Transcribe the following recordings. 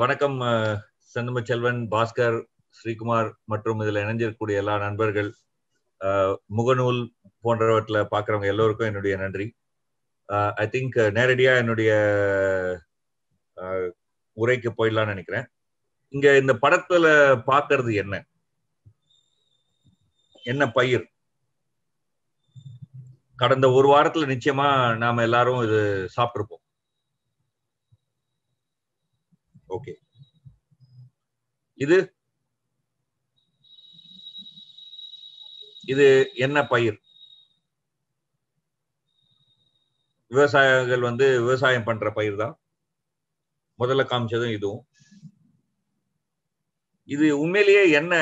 வணக்கம் செல்வன் பாஸ்கர் ஸ்ரீகுமார் மற்றும் இதுல இணைஞ்சிருக்கக்கூடிய எல்லா நண்பர்கள் முகநூல் போன்றவற்றில் பார்க்குறவங்க எல்லோருக்கும் என்னுடைய நன்றி ஐ திங்க் நேரடியாக என்னுடைய உரைக்கு போயிடலாம்னு நினைக்கிறேன் இங்க இந்த படத்துல பாக்குறது என்ன என்ன பயிர் கடந்த ஒரு வாரத்துல நிச்சயமா நாம எல்லாரும் இது சாப்பிட்டுருப்போம் ஓகே இது இது என்ன பயிர் விவசாயிகள் வந்து விவசாயம் பண்ற பயிர் தான் முதல்ல காமிச்சதும் இதுவும் இது உண்மையிலேயே என்ன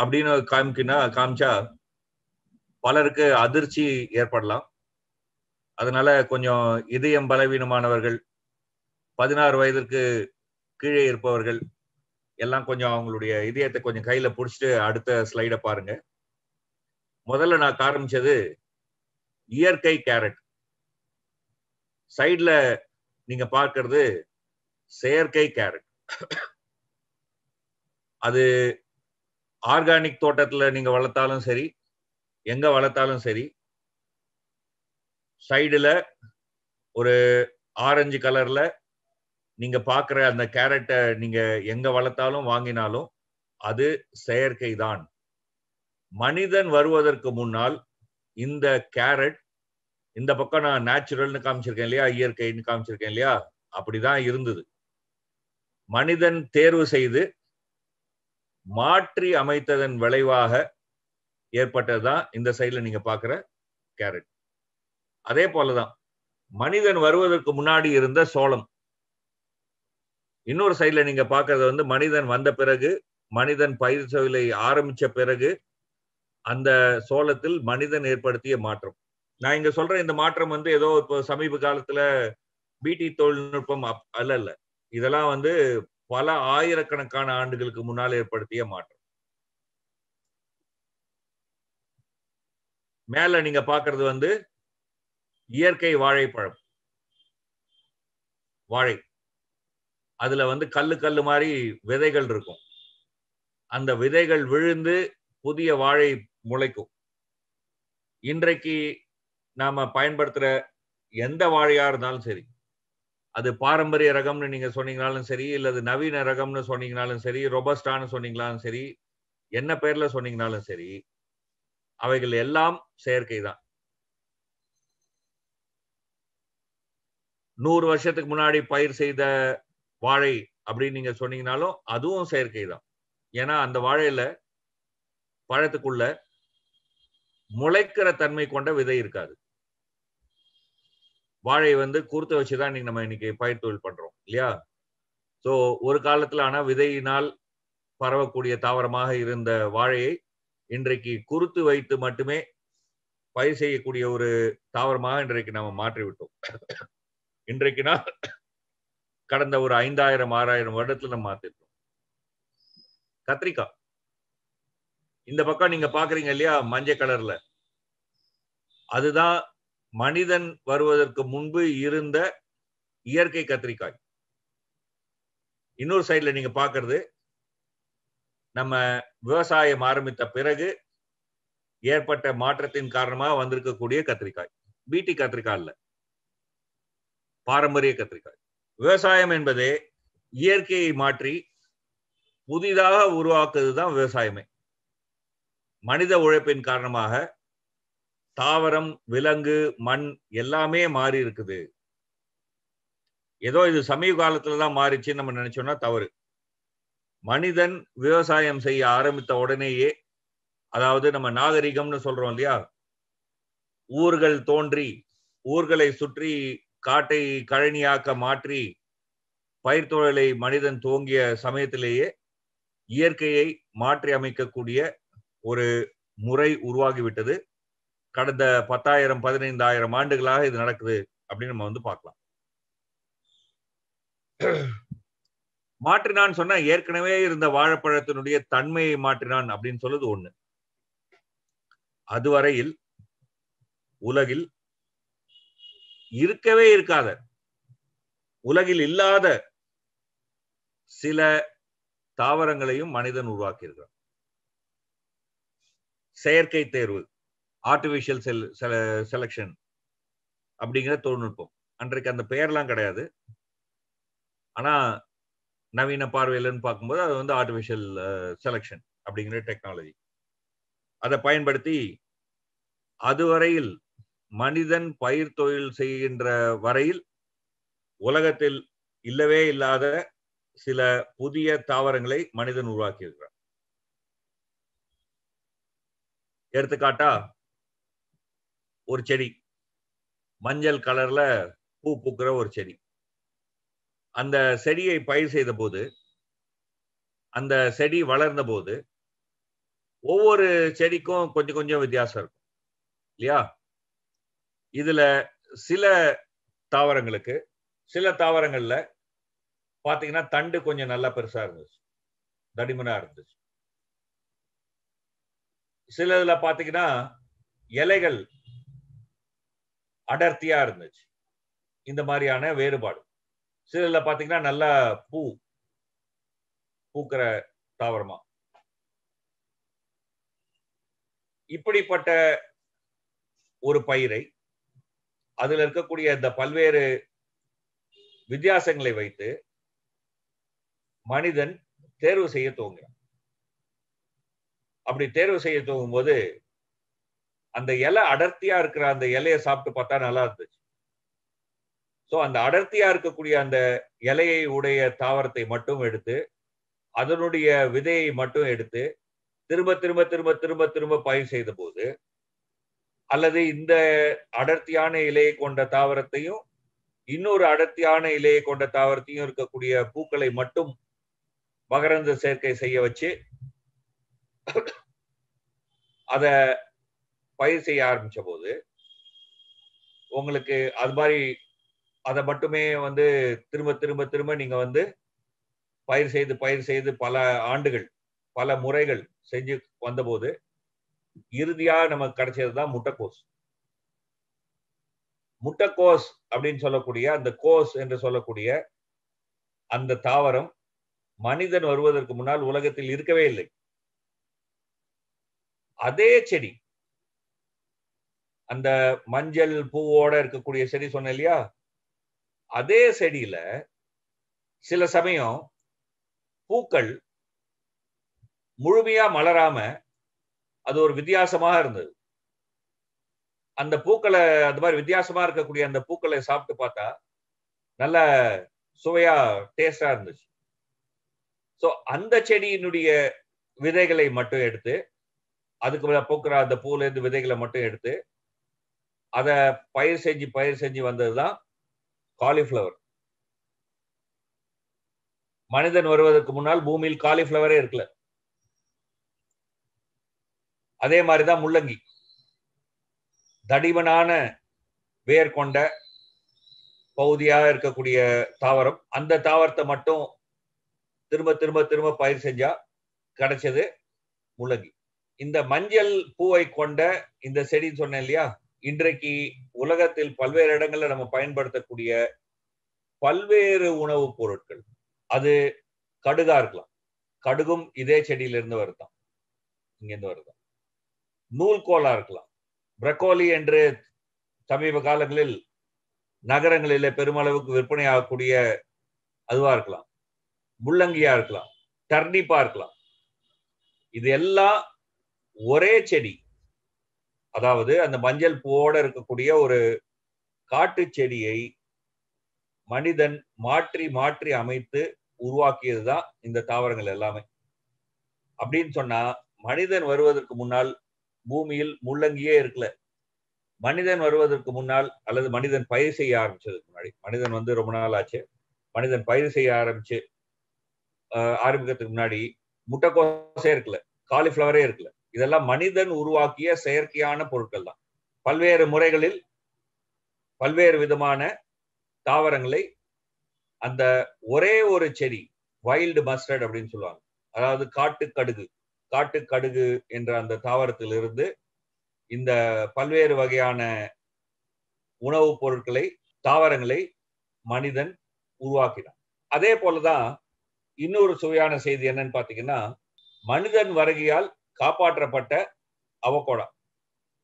அப்படின்னு காமிக்கினா காமிச்சா பலருக்கு அதிர்ச்சி ஏற்படலாம் அதனால கொஞ்சம் இதயம் பலவீனமானவர்கள் பதினாறு வயதிற்கு கீழே இருப்பவர்கள் எல்லாம் கொஞ்சம் அவங்களுடைய இதயத்தை கொஞ்சம் கையில பிடிச்சிட்டு அடுத்த ஸ்லைட பாருங்க முதல்ல நான் காரமிச்சது இயற்கை கேரட் சைட்ல நீங்க பார்க்கறது செயற்கை கேரட் அது ஆர்கானிக் தோட்டத்துல நீங்க வளர்த்தாலும் சரி எங்க வளர்த்தாலும் சரி சைடுல ஒரு ஆரஞ்சு கலர்ல நீங்க பாக்குற அந்த கேரட்டை நீங்க எங்க வளர்த்தாலும் வாங்கினாலும் அது செயற்கை தான் மனிதன் வருவதற்கு முன்னால் இந்த கேரட் இந்த பக்கம் நான் நேச்சுரல்னு காமிச்சிருக்கேன் இல்லையா இயற்கைன்னு காமிச்சிருக்கேன் இல்லையா அப்படிதான் இருந்தது மனிதன் தேர்வு செய்து மாற்றி அமைத்ததன் விளைவாக ஏற்பட்டதுதான் இந்த சைடில் நீங்க பாக்குற கேரட் அதே போலதான் மனிதன் வருவதற்கு முன்னாடி இருந்த சோளம் இன்னொரு சைட்ல நீங்க பாக்குறது வந்து மனிதன் வந்த பிறகு மனிதன் பயிர் தொழிலை ஆரம்பிச்ச பிறகு அந்த சோளத்தில் மனிதன் ஏற்படுத்திய மாற்றம் நான் இங்க சொல்றேன் இந்த மாற்றம் வந்து ஏதோ இப்போ சமீப காலத்துல பிடி தொழில்நுட்பம் அல்ல அல்ல இதெல்லாம் வந்து பல ஆயிரக்கணக்கான ஆண்டுகளுக்கு முன்னால் ஏற்படுத்திய மாற்றம் மேல நீங்க பாக்குறது வந்து இயற்கை வாழைப்பழம் வாழை அதுல வந்து கல்லு கல்லு மாதிரி விதைகள் இருக்கும் அந்த விதைகள் விழுந்து புதிய வாழை முளைக்கும் இன்றைக்கு நாம பயன்படுத்துற எந்த வாழையா இருந்தாலும் சரி அது பாரம்பரிய ரகம்னு நீங்க சொன்னீங்கனாலும் சரி இல்லது நவீன ரகம்னு சொன்னீங்கனாலும் சரி ரொபஸ்டான்னு சொன்னீங்கனாலும் சரி என்ன பேர்ல சொன்னீங்கனாலும் சரி அவைகள் எல்லாம் செயற்கை தான் நூறு வருஷத்துக்கு முன்னாடி பயிர் செய்த வாழை அப்படின்னு நீங்க சொன்னீங்கனாலும் அதுவும் செயற்கை தான் ஏன்னா அந்த வாழையில பழத்துக்குள்ள முளைக்கிற தன்மை கொண்ட விதை இருக்காது வாழை வந்து கூர்த்து வச்சுதான் நம்ம இன்னைக்கு பயிர் தொழில் பண்றோம் இல்லையா சோ ஒரு காலத்துல ஆனா விதையினால் பரவக்கூடிய தாவரமாக இருந்த வாழையை இன்றைக்கு குறுத்து வைத்து மட்டுமே பயிர் செய்யக்கூடிய ஒரு தாவரமாக இன்றைக்கு நாம மாற்றிவிட்டோம் இன்றைக்கு நான் கடந்த ஒரு ஐந்தாயிரம் ஆறாயிரம் வருடத்துல நம்ம மாத்திருக்கோம் கத்திரிக்காய் இந்த பக்கம் நீங்க பாக்குறீங்க இல்லையா மஞ்சள் கலர்ல அதுதான் மனிதன் வருவதற்கு முன்பு இருந்த இயற்கை கத்திரிக்காய் இன்னொரு சைட்ல நீங்க பாக்குறது நம்ம விவசாயம் ஆரம்பித்த பிறகு ஏற்பட்ட மாற்றத்தின் காரணமாக வந்திருக்கக்கூடிய கத்திரிக்காய் பீட்டி கத்திரிக்காய் இல்ல பாரம்பரிய கத்திரிக்காய் விவசாயம் என்பது இயற்கையை மாற்றி புதிதாக உருவாக்குதுதான் தான் விவசாயமே மனித உழைப்பின் காரணமாக தாவரம் விலங்கு மண் எல்லாமே மாறி இருக்குது ஏதோ இது சமீப காலத்துல தான் மாறிச்சுன்னு நம்ம நினைச்சோம்னா தவறு மனிதன் விவசாயம் செய்ய ஆரம்பித்த உடனேயே அதாவது நம்ம நாகரிகம்னு சொல்றோம் இல்லையா ஊர்கள் தோன்றி ஊர்களை சுற்றி காட்டை கழனியாக்க மாற்றி பயிர் தொழிலை மனிதன் துவங்கிய சமயத்திலேயே இயற்கையை மாற்றி அமைக்கக்கூடிய ஒரு முறை உருவாகிவிட்டது கடந்த பத்தாயிரம் பதினைந்தாயிரம் ஆண்டுகளாக இது நடக்குது அப்படின்னு நம்ம வந்து பார்க்கலாம் மாற்றினான் சொன்னா ஏற்கனவே இருந்த வாழைப்பழத்தினுடைய தன்மையை மாற்றினான் அப்படின்னு சொல்லுது ஒண்ணு அதுவரையில் உலகில் இருக்கவே இருக்காத உலகில் இல்லாத சில தாவரங்களையும் மனிதன் உருவாக்கி இருக்கிறான் செயற்கை தேர்வு ஆர்டிபிஷியல் செல் செலக்ஷன் அப்படிங்கிற தொழில்நுட்பம் அன்றைக்கு அந்த பெயர்லாம் கிடையாது ஆனா நவீன பார்வையிலன்னு பார்க்கும்போது அது வந்து ஆர்டிபிஷியல் செலெக்ஷன் அப்படிங்கிற டெக்னாலஜி அதை பயன்படுத்தி அதுவரையில் மனிதன் பயிர் தொழில் செய்கின்ற வரையில் உலகத்தில் இல்லவே இல்லாத சில புதிய தாவரங்களை மனிதன் உருவாக்கியிருக்கிறார் எடுத்துக்காட்டா ஒரு செடி மஞ்சள் கலர்ல பூ பூக்கிற ஒரு செடி அந்த செடியை பயிர் செய்த போது அந்த செடி வளர்ந்த போது ஒவ்வொரு செடிக்கும் கொஞ்சம் கொஞ்சம் வித்தியாசம் இருக்கும் இல்லையா இதுல சில தாவரங்களுக்கு சில தாவரங்கள்ல பாத்தீங்கன்னா தண்டு கொஞ்சம் நல்லா பெருசா இருந்துச்சு தடிமனா இருந்துச்சு சில இதுல பாத்தீங்கன்னா இலைகள் அடர்த்தியா இருந்துச்சு இந்த மாதிரியான வேறுபாடு சில இதில் பாத்தீங்கன்னா நல்லா பூ பூக்கிற தாவரமா இப்படிப்பட்ட ஒரு பயிரை அதுல இருக்கக்கூடிய இந்த பல்வேறு வித்தியாசங்களை வைத்து மனிதன் தேர்வு செய்ய துவங்குறான் அப்படி தேர்வு செய்ய துவங்கும் போது அந்த இலை அடர்த்தியா இருக்கிற அந்த இலையை சாப்பிட்டு பார்த்தா நல்லா இருந்துச்சு ஸோ அந்த அடர்த்தியா இருக்கக்கூடிய அந்த இலையை உடைய தாவரத்தை மட்டும் எடுத்து அதனுடைய விதையை மட்டும் எடுத்து திரும்ப திரும்ப திரும்ப திரும்ப திரும்ப பயிர் செய்த போது அல்லது இந்த அடர்த்தியான இலையை கொண்ட தாவரத்தையும் இன்னொரு அடர்த்தியான இலையை கொண்ட தாவரத்தையும் இருக்கக்கூடிய பூக்களை மட்டும் மகரந்த சேர்க்கை செய்ய வச்சு அத பயிர் செய்ய ஆரம்பிச்ச போது உங்களுக்கு அது மாதிரி அதை மட்டுமே வந்து திரும்ப திரும்ப திரும்ப நீங்க வந்து பயிர் செய்து பயிர் செய்து பல ஆண்டுகள் பல முறைகள் செஞ்சு வந்தபோது இறுதியா நமக்கு கிடைச்சது தான் முட்டைக்கோஸ் முட்டைக்கோஸ் அப்படின்னு சொல்லக்கூடிய அந்த கோஸ் என்று சொல்லக்கூடிய அந்த தாவரம் மனிதன் வருவதற்கு முன்னால் உலகத்தில் இருக்கவே இல்லை அதே செடி அந்த மஞ்சள் பூவோட இருக்கக்கூடிய செடி சொன்ன இல்லையா அதே செடியில சில சமயம் பூக்கள் முழுமையா மலராம அது ஒரு வித்தியாசமாக இருந்தது அந்த பூக்களை அது மாதிரி வித்தியாசமா இருக்கக்கூடிய அந்த பூக்களை சாப்பிட்டு பார்த்தா நல்ல சுவையா டேஸ்டா இருந்துச்சு ஸோ அந்த செடியினுடைய விதைகளை மட்டும் எடுத்து அதுக்கு மேலே பூக்கிற அந்த பூல இருந்து விதைகளை மட்டும் எடுத்து அதை பயிர் செஞ்சு பயிர் செஞ்சு வந்தது தான் காலிஃப்ளவர் மனிதன் வருவதற்கு முன்னால் பூமியில் காலிஃப்ளவரே இருக்கல அதே மாதிரிதான் முள்ளங்கி தடிமனான வேர் கொண்ட பகுதியாக இருக்கக்கூடிய தாவரம் அந்த தாவரத்தை மட்டும் திரும்ப திரும்ப திரும்ப பயிர் செஞ்சா கிடைச்சது முள்ளங்கி இந்த மஞ்சள் பூவை கொண்ட இந்த செடின்னு சொன்னேன் இல்லையா இன்றைக்கு உலகத்தில் பல்வேறு இடங்கள்ல நம்ம பயன்படுத்தக்கூடிய பல்வேறு உணவுப் பொருட்கள் அது கடுகா இருக்கலாம் கடுகும் இதே செடியிலிருந்து வருதான் இங்கேருந்து வருதான் நூல்கோலா இருக்கலாம் பிரக்கோலி என்று சமீப காலங்களில் நகரங்களிலே பெருமளவுக்கு விற்பனை ஆகக்கூடிய அதுவா இருக்கலாம் முள்ளங்கியா இருக்கலாம் டர்னிப்பா இருக்கலாம் இது எல்லாம் ஒரே செடி அதாவது அந்த மஞ்சள் பூவோட இருக்கக்கூடிய ஒரு காட்டு செடியை மனிதன் மாற்றி மாற்றி அமைத்து உருவாக்கியது தான் இந்த தாவரங்கள் எல்லாமே அப்படின்னு சொன்னா மனிதன் வருவதற்கு முன்னால் பூமியில் முள்ளங்கியே இருக்கல மனிதன் வருவதற்கு முன்னால் அல்லது மனிதன் பயிர் செய்ய ஆரம்பிச்சதுக்கு முன்னாடி மனிதன் வந்து ரொம்ப நாள் ஆச்சு மனிதன் பயிர் செய்ய ஆரம்பிச்சு ஆரம்பிக்கிறதுக்கு முன்னாடி முட்டைக்கோசே இருக்கல காலிஃப்ளவரே இருக்கல இதெல்லாம் மனிதன் உருவாக்கிய செயற்கையான பொருட்கள் தான் பல்வேறு முறைகளில் பல்வேறு விதமான தாவரங்களை அந்த ஒரே ஒரு செடி வைல்டு மஸ்டர்ட் அப்படின்னு சொல்லுவாங்க அதாவது காட்டு கடுகு காட்டு கடுகு என்ற அந்த தாவரத்திலிருந்து இந்த பல்வேறு வகையான உணவுப் பொருட்களை தாவரங்களை மனிதன் உருவாக்கினான் அதே போலதான் இன்னொரு சுவையான செய்தி என்னன்னு பாத்தீங்கன்னா மனிதன் வருகையால் காப்பாற்றப்பட்ட அவகோடா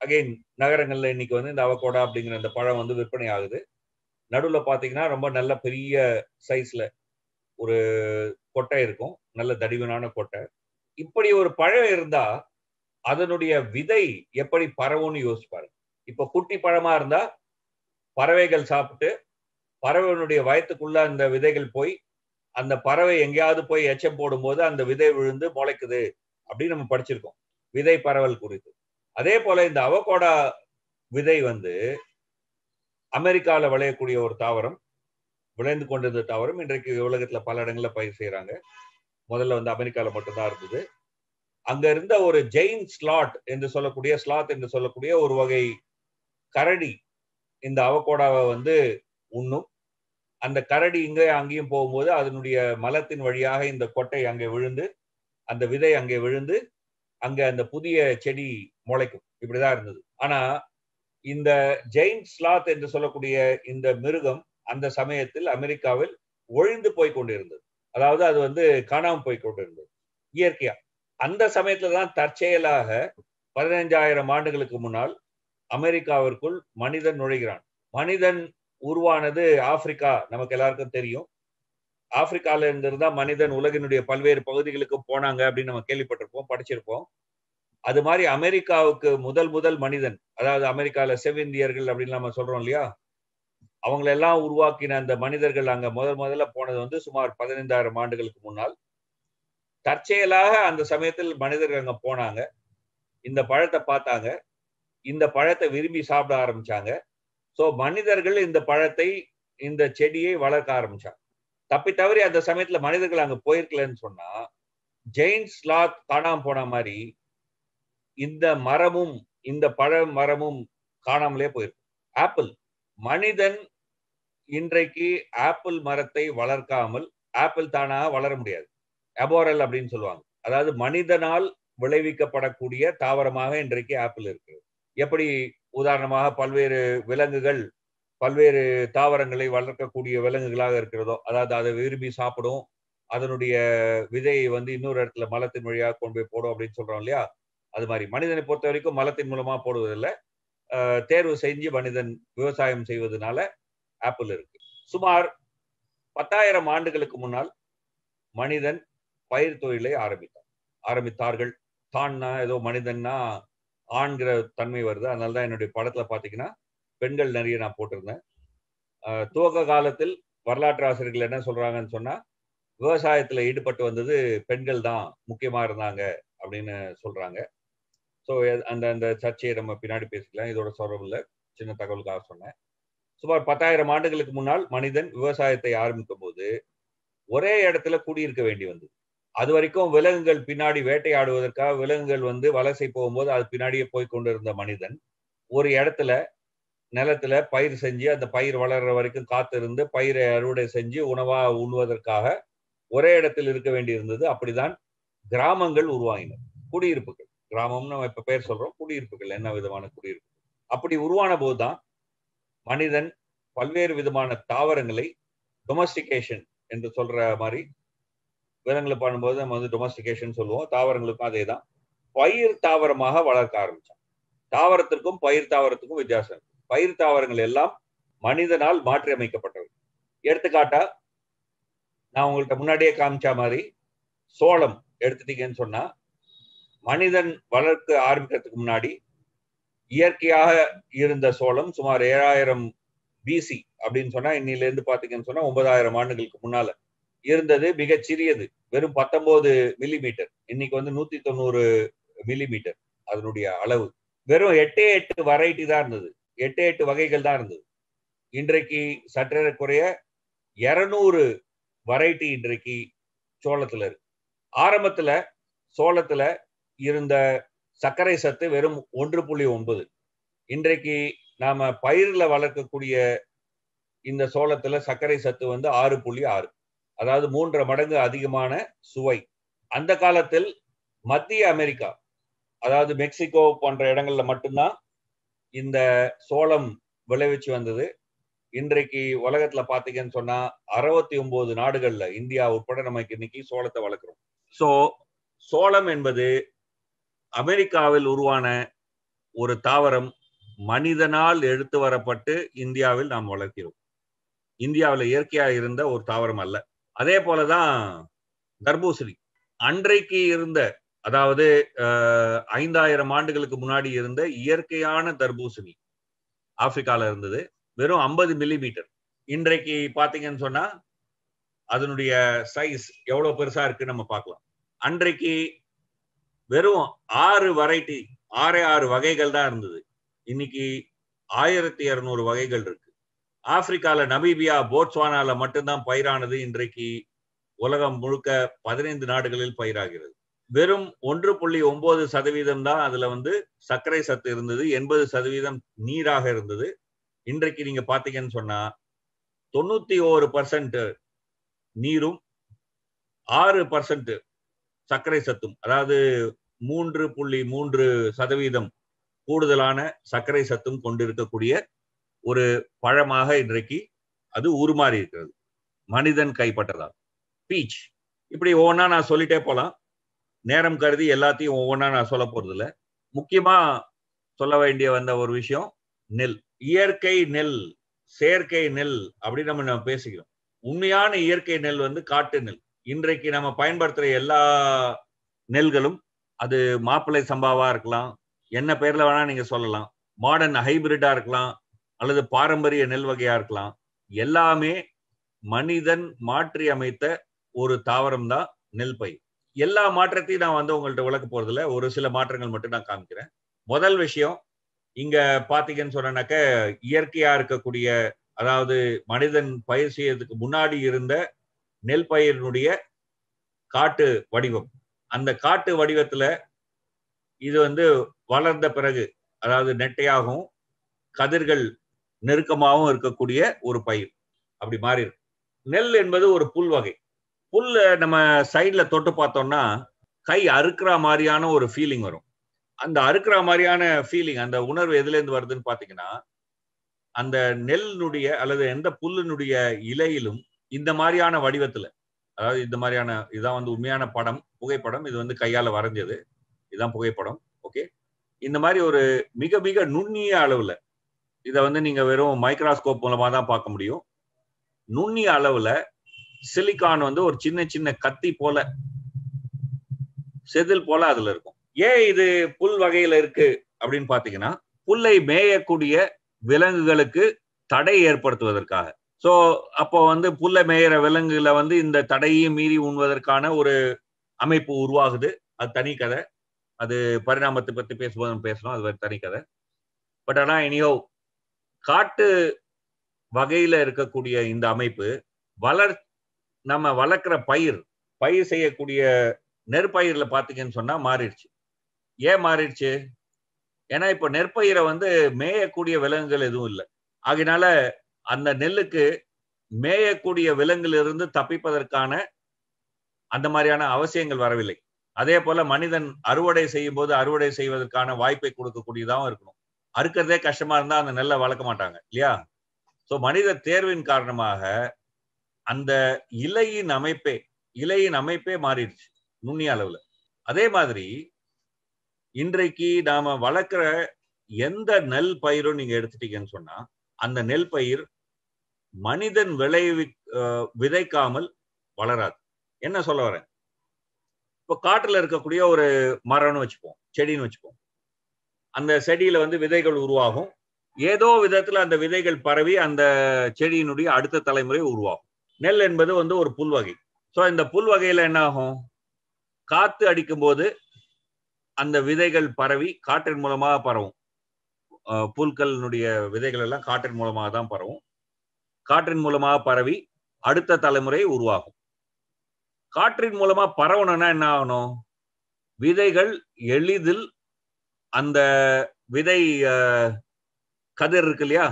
அகைன் நகரங்கள்ல இன்னைக்கு வந்து இந்த அவகோடா அப்படிங்கிற அந்த பழம் வந்து விற்பனை ஆகுது நடுவில் பார்த்தீங்கன்னா ரொம்ப நல்ல பெரிய சைஸ்ல ஒரு கொட்டை இருக்கும் நல்ல தடிவனான கொட்டை இப்படி ஒரு பழம் இருந்தா அதனுடைய விதை எப்படி பரவும்னு யோசிப்பாரு இப்ப குட்டி பழமா இருந்தா பறவைகள் சாப்பிட்டு பறவைனுடைய வயத்துக்குள்ள அந்த விதைகள் போய் அந்த பறவை எங்கேயாவது போய் எச்சம் போடும்போது அந்த விதை விழுந்து முளைக்குது அப்படின்னு நம்ம படிச்சிருக்கோம் விதை பரவல் குறித்து அதே போல இந்த அவகோடா விதை வந்து அமெரிக்காவில் விளையக்கூடிய ஒரு தாவரம் விளைந்து கொண்டிருந்த தாவரம் இன்றைக்கு உலகத்துல பல இடங்களில் பயிர் செய்யறாங்க முதல்ல வந்து அமெரிக்காவில் மட்டும்தான் இருந்தது அங்க இருந்த ஒரு ஜெயின் ஸ்லாட் என்று சொல்லக்கூடிய ஸ்லாத் என்று சொல்லக்கூடிய ஒரு வகை கரடி இந்த அவகோடாவை வந்து உண்ணும் அந்த கரடி இங்கே அங்கேயும் போகும்போது அதனுடைய மலத்தின் வழியாக இந்த கொட்டை அங்கே விழுந்து அந்த விதை அங்கே விழுந்து அங்க அந்த புதிய செடி முளைக்கும் இப்படிதான் இருந்தது ஆனா இந்த ஜெயின் ஸ்லாத் என்று சொல்லக்கூடிய இந்த மிருகம் அந்த சமயத்தில் அமெரிக்காவில் ஒழிந்து போய் கொண்டிருந்தது அதாவது அது வந்து காணாமல் போய் கொண்டிருந்தது இயற்கையா அந்த சமயத்துல தான் தற்செயலாக பதினைஞ்சாயிரம் ஆண்டுகளுக்கு முன்னால் அமெரிக்காவிற்குள் மனிதன் நுழைகிறான் மனிதன் உருவானது ஆப்பிரிக்கா நமக்கு எல்லாருக்கும் தெரியும் ஆப்பிரிக்கால இருந்து தான் மனிதன் உலகினுடைய பல்வேறு பகுதிகளுக்கு போனாங்க அப்படின்னு நம்ம கேள்விப்பட்டிருப்போம் படிச்சிருப்போம் அது மாதிரி அமெரிக்காவுக்கு முதல் முதல் மனிதன் அதாவது அமெரிக்கால செவ்விந்தியர்கள் அப்படின்னு நம்ம சொல்றோம் இல்லையா அவங்களெல்லாம் உருவாக்கின அந்த மனிதர்கள் அங்க முதல் முதல்ல போனது வந்து சுமார் பதினைந்தாயிரம் ஆண்டுகளுக்கு முன்னால் தற்செயலாக அந்த சமயத்தில் மனிதர்கள் அங்க போனாங்க இந்த பழத்தை பார்த்தாங்க இந்த பழத்தை விரும்பி சாப்பிட ஆரம்பிச்சாங்க ஸோ மனிதர்கள் இந்த பழத்தை இந்த செடியை வளர்க்க ஆரம்பிச்சாங்க தப்பி தவறி அந்த சமயத்துல மனிதர்கள் அங்க போயிருக்கலன்னு சொன்னா ஜெயின்ஸ் லாத் காணாம போன மாதிரி இந்த மரமும் இந்த பழ மரமும் காணாமலே போயிருக்கும் ஆப்பிள் மனிதன் இன்றைக்கு ஆப்பிள் மரத்தை வளர்க்காமல் ஆப்பிள் தானா வளர முடியாது அபோரல் அப்படின்னு சொல்லுவாங்க அதாவது மனிதனால் விளைவிக்கப்படக்கூடிய தாவரமாக இன்றைக்கு ஆப்பிள் இருக்கு எப்படி உதாரணமாக பல்வேறு விலங்குகள் பல்வேறு தாவரங்களை வளர்க்கக்கூடிய விலங்குகளாக இருக்கிறதோ அதாவது அதை விரும்பி சாப்பிடும் அதனுடைய விதையை வந்து இன்னொரு இடத்துல மலத்தின் வழியாக கொண்டு போய் போடும் அப்படின்னு சொல்றோம் இல்லையா அது மாதிரி மனிதனை பொறுத்த வரைக்கும் மலத்தின் மூலமா போடுவதில்லை தேர்வு செஞ்சு மனிதன் விவசாயம் செய்வதனால ஆப்பிள் இருக்கு சுமார் பத்தாயிரம் ஆண்டுகளுக்கு முன்னால் மனிதன் பயிர் தொழிலை ஆரம்பித்தான் ஆரம்பித்தார்கள் தான்னா ஏதோ மனிதன்னா ஆண்கிற தன்மை வருது அதனால தான் என்னுடைய படத்துல பாத்தீங்கன்னா பெண்கள் நிறைய நான் போட்டிருந்தேன் துவக்க காலத்தில் வரலாற்று ஆசிரியர்கள் என்ன சொல்றாங்கன்னு சொன்னா விவசாயத்துல ஈடுபட்டு வந்தது பெண்கள் தான் முக்கியமா இருந்தாங்க அப்படின்னு சொல்றாங்க ஸோ அந்த அந்த சர்ச்சையை நம்ம பின்னாடி பேசிக்கலாம் இதோட சொரவில் சின்ன தகவலுக்காக சொன்னேன் சுமார் பத்தாயிரம் ஆண்டுகளுக்கு முன்னால் மனிதன் விவசாயத்தை ஆரம்பிக்கும் போது ஒரே இடத்துல கூடியிருக்க வேண்டி வந்தது அது வரைக்கும் விலங்குகள் பின்னாடி வேட்டையாடுவதற்காக விலங்குகள் வந்து வலசை போகும்போது அது பின்னாடியே போய் கொண்டிருந்த மனிதன் ஒரு இடத்துல நிலத்துல பயிர் செஞ்சு அந்த பயிர் வளர்ற வரைக்கும் காத்திருந்து பயிரை அறுவடை செஞ்சு உணவா உண்ணுவதற்காக ஒரே இடத்தில் இருக்க வேண்டியிருந்தது அப்படிதான் கிராமங்கள் உருவாகின குடியிருப்புகள் கிராமம்னு நம்ம இப்ப பேர் சொல்றோம் குடியிருப்புகள் என்ன விதமான குடியிருப்பு அப்படி உருவான போதுதான் மனிதன் பல்வேறு விதமான தாவரங்களை டொமஸ்டிகேஷன் என்று சொல்ற மாதிரி விலங்குகளை பண்ணும்போது நம்ம வந்து டொமஸ்டிகேஷன் சொல்லுவோம் தாவரங்களுக்கும் அதே தான் பயிர் தாவரமாக வளர்க்க ஆரம்பிச்சான் தாவரத்திற்கும் பயிர் தாவரத்துக்கும் வித்தியாசம் பயிர் தாவரங்கள் எல்லாம் மனிதனால் மாற்றி அமைக்கப்பட்டவை எடுத்துக்காட்டா நான் உங்கள்கிட்ட முன்னாடியே காமிச்ச மாதிரி சோளம் எடுத்துட்டீங்கன்னு சொன்னா மனிதன் வளர்க்க ஆரம்பிக்கிறதுக்கு முன்னாடி இயற்கையாக இருந்த சோளம் சுமார் ஏழாயிரம் பிசி அப்படின்னு சொன்னா இன்னில இருந்து பாத்தீங்கன்னு சொன்னா ஒன்பதாயிரம் ஆண்டுகளுக்கு முன்னால இருந்தது மிக சிறியது வெறும் பத்தொன்பது மில்லிமீட்டர் இன்னைக்கு வந்து நூத்தி தொண்ணூறு மில்லிமீட்டர் அதனுடைய அளவு வெறும் எட்டே எட்டு வெரைட்டி தான் இருந்தது எட்டே எட்டு வகைகள் தான் இருந்தது இன்றைக்கு சற்றேறக்குறைய இரநூறு வெரைட்டி இன்றைக்கு சோளத்துல இருக்கு ஆரம்பத்துல சோளத்துல இருந்த சர்க்கரை சத்து வெறும் ஒன்று புள்ளி ஒன்பது இன்றைக்கு நாம பயிர்ல வளர்க்கக்கூடிய இந்த சோளத்துல சர்க்கரை சத்து வந்து ஆறு புள்ளி ஆறு அதாவது மூன்றரை மடங்கு அதிகமான சுவை அந்த காலத்தில் மத்திய அமெரிக்கா அதாவது மெக்சிகோ போன்ற இடங்கள்ல மட்டும்தான் இந்த சோளம் விளைவிச்சு வந்தது இன்றைக்கு உலகத்துல பாத்தீங்கன்னு சொன்னா அறுபத்தி ஒன்பது நாடுகள்ல இந்தியா உட்பட நமக்கு இன்னைக்கு சோளத்தை வளர்க்குறோம் சோ சோளம் என்பது அமெரிக்காவில் உருவான ஒரு தாவரம் மனிதனால் எடுத்து வரப்பட்டு இந்தியாவில் நாம் வளர்க்கிறோம் இந்தியாவில் இயற்கையாக இருந்த ஒரு தாவரம் அல்ல அதே போலதான் தர்பூசணி அன்றைக்கு இருந்த அதாவது ஐந்தாயிரம் ஆண்டுகளுக்கு முன்னாடி இருந்த இயற்கையான தர்பூசணி ஆப்பிரிக்கால இருந்தது வெறும் ஐம்பது மில்லிமீட்டர் இன்றைக்கு பாத்தீங்கன்னு சொன்னா அதனுடைய சைஸ் எவ்வளவு பெருசா இருக்கு நம்ம பார்க்கலாம் அன்றைக்கு வெறும் ஆறு வெரைட்டி ஆறே ஆறு வகைகள் தான் இருந்தது இன்னைக்கு ஆயிரத்தி இருநூறு வகைகள் இருக்கு ஆப்பிரிக்கால நபீபியா போட்ஸ்வானால மட்டும்தான் பயிரானது இன்றைக்கு உலகம் முழுக்க பதினைந்து நாடுகளில் பயிராகிறது வெறும் ஒன்று புள்ளி ஒன்பது சதவீதம் தான் அதுல வந்து சர்க்கரை சத்து இருந்தது எண்பது சதவீதம் நீராக இருந்தது இன்றைக்கு நீங்க பாத்தீங்கன்னு சொன்னா தொண்ணூத்தி ஓரு பர்சன்ட் நீரும் ஆறு பர்சன்ட் சர்க்கரை சத்தும் அதாவது மூன்று புள்ளி மூன்று சதவீதம் கூடுதலான சர்க்கரை சத்தும் கொண்டிருக்கக்கூடிய ஒரு பழமாக இன்றைக்கு அது உருமாறி இருக்கிறது மனிதன் கைப்பற்றதால் பீச் இப்படி ஒவ்வொன்றா நான் சொல்லிட்டே போகலாம் நேரம் கருதி எல்லாத்தையும் ஒவ்வொன்றா நான் சொல்ல இல்லை முக்கியமாக சொல்ல வேண்டிய வந்த ஒரு விஷயம் நெல் இயற்கை நெல் செயற்கை நெல் அப்படின்னு நம்ம நம்ம பேசிக்கிறோம் உண்மையான இயற்கை நெல் வந்து காட்டு நெல் இன்றைக்கு நம்ம பயன்படுத்துகிற எல்லா நெல்களும் அது மாப்பிள்ளை சம்பாவாக இருக்கலாம் என்ன பேரில் வேணால் நீங்கள் சொல்லலாம் மாடர்ன் ஹைபிரிடாக இருக்கலாம் அல்லது பாரம்பரிய நெல் வகையாக இருக்கலாம் எல்லாமே மனிதன் மாற்றி அமைத்த ஒரு தாவரம் தான் நெல் பயிர் எல்லா மாற்றத்தையும் நான் வந்து உங்கள்கிட்ட விளக்க போகிறதுல ஒரு சில மாற்றங்கள் மட்டும் நான் காமிக்கிறேன் முதல் விஷயம் இங்கே பார்த்தீங்கன்னு சொன்னாக்க இயற்கையாக இருக்கக்கூடிய அதாவது மனிதன் பயிர் செய்யறதுக்கு முன்னாடி இருந்த நெல் பயிரினுடைய காட்டு வடிவம் அந்த காட்டு வடிவத்துல இது வந்து வளர்ந்த பிறகு அதாவது நெட்டையாகவும் கதிர்கள் நெருக்கமாகவும் இருக்கக்கூடிய ஒரு பயிர் அப்படி மாறி இருக்கு நெல் என்பது ஒரு புல் வகை புல்ல நம்ம சைட்ல தொட்டு பார்த்தோம்னா கை அறுக்கிற மாதிரியான ஒரு ஃபீலிங் வரும் அந்த அறுக்கிற மாதிரியான ஃபீலிங் அந்த உணர்வு எதுலேருந்து வருதுன்னு பார்த்தீங்கன்னா அந்த நெல்லுடைய அல்லது எந்த புல்லினுடைய இலையிலும் இந்த மாதிரியான வடிவத்துல அதாவது இந்த மாதிரியான இதுதான் வந்து உண்மையான படம் புகைப்படம் இது வந்து கையால வரைஞ்சது இதுதான் புகைப்படம் ஓகே இந்த மாதிரி ஒரு மிக மிக நுண்ணிய அளவுல இதை வந்து நீங்க வெறும் மைக்ராஸ்கோப் மூலமா தான் பார்க்க முடியும் நுண்ணிய அளவுல சிலிக்கான் வந்து ஒரு சின்ன சின்ன கத்தி போல செதில் போல அதுல இருக்கும் ஏன் இது புல் வகையில இருக்கு அப்படின்னு பாத்தீங்கன்னா புல்லை மேயக்கூடிய விலங்குகளுக்கு தடை ஏற்படுத்துவதற்காக ஸோ அப்போ வந்து புல்லை மேயிற விலங்குகளை வந்து இந்த தடையை மீறி உண்வதற்கான ஒரு அமைப்பு உருவாகுது அது தனி கதை அது பரிணாமத்தை பற்றி பேசுவோம் பேசணும் அது ஒரு தனி கதை பட் ஆனால் இனியோ காட்டு வகையில் இருக்கக்கூடிய இந்த அமைப்பு வளர் நம்ம வளர்க்குற பயிர் பயிர் செய்யக்கூடிய நெற்பயிரில் பார்த்தீங்கன்னு சொன்னால் மாறிடுச்சு ஏன் மாறிடுச்சு ஏன்னா இப்போ நெற்பயிரை வந்து மேயக்கூடிய விலங்குகள் எதுவும் இல்லை ஆகினால அந்த நெல்லுக்கு மேயக்கூடிய விலங்கிலிருந்து தப்பிப்பதற்கான அந்த மாதிரியான அவசியங்கள் வரவில்லை அதே போல மனிதன் அறுவடை செய்யும் போது அறுவடை செய்வதற்கான வாய்ப்பை கொடுக்கக்கூடியதாகவும் இருக்கணும் அறுக்கிறதே கஷ்டமா இருந்தா அந்த நெல்லை வளர்க்க மாட்டாங்க இல்லையா ஸோ மனித தேர்வின் காரணமாக அந்த இலையின் அமைப்பே இலையின் அமைப்பே மாறிடுச்சு நுண்ணிய அளவுல அதே மாதிரி இன்றைக்கு நாம வளர்க்குற எந்த நெல் பயிரும் நீங்க எடுத்துட்டீங்கன்னு சொன்னா அந்த நெல் பயிர் மனிதன் விளைவி விதைக்காமல் வளராது என்ன சொல்ல வரேன் இப்போ காட்டுல இருக்கக்கூடிய ஒரு மரம்னு வச்சுப்போம் செடின்னு வச்சுப்போம் அந்த செடியில வந்து விதைகள் உருவாகும் ஏதோ விதத்துல அந்த விதைகள் பரவி அந்த செடியினுடைய அடுத்த தலைமுறை உருவாகும் நெல் என்பது வந்து ஒரு புல் வகை ஸோ இந்த புல் வகையில என்ன ஆகும் காத்து அடிக்கும் போது அந்த விதைகள் பரவி காற்றின் மூலமாக பரவும் புல்களினுடைய விதைகள் எல்லாம் காற்றின் மூலமாக தான் பரவும் காற்றின் மூலமாக பரவி அடுத்த தலைமுறை உருவாகும் காற்றின் மூலமா பரவணும்னா என்ன ஆகணும் விதைகள் எளிதில் அந்த விதை கதிர் இருக்கு இல்லையா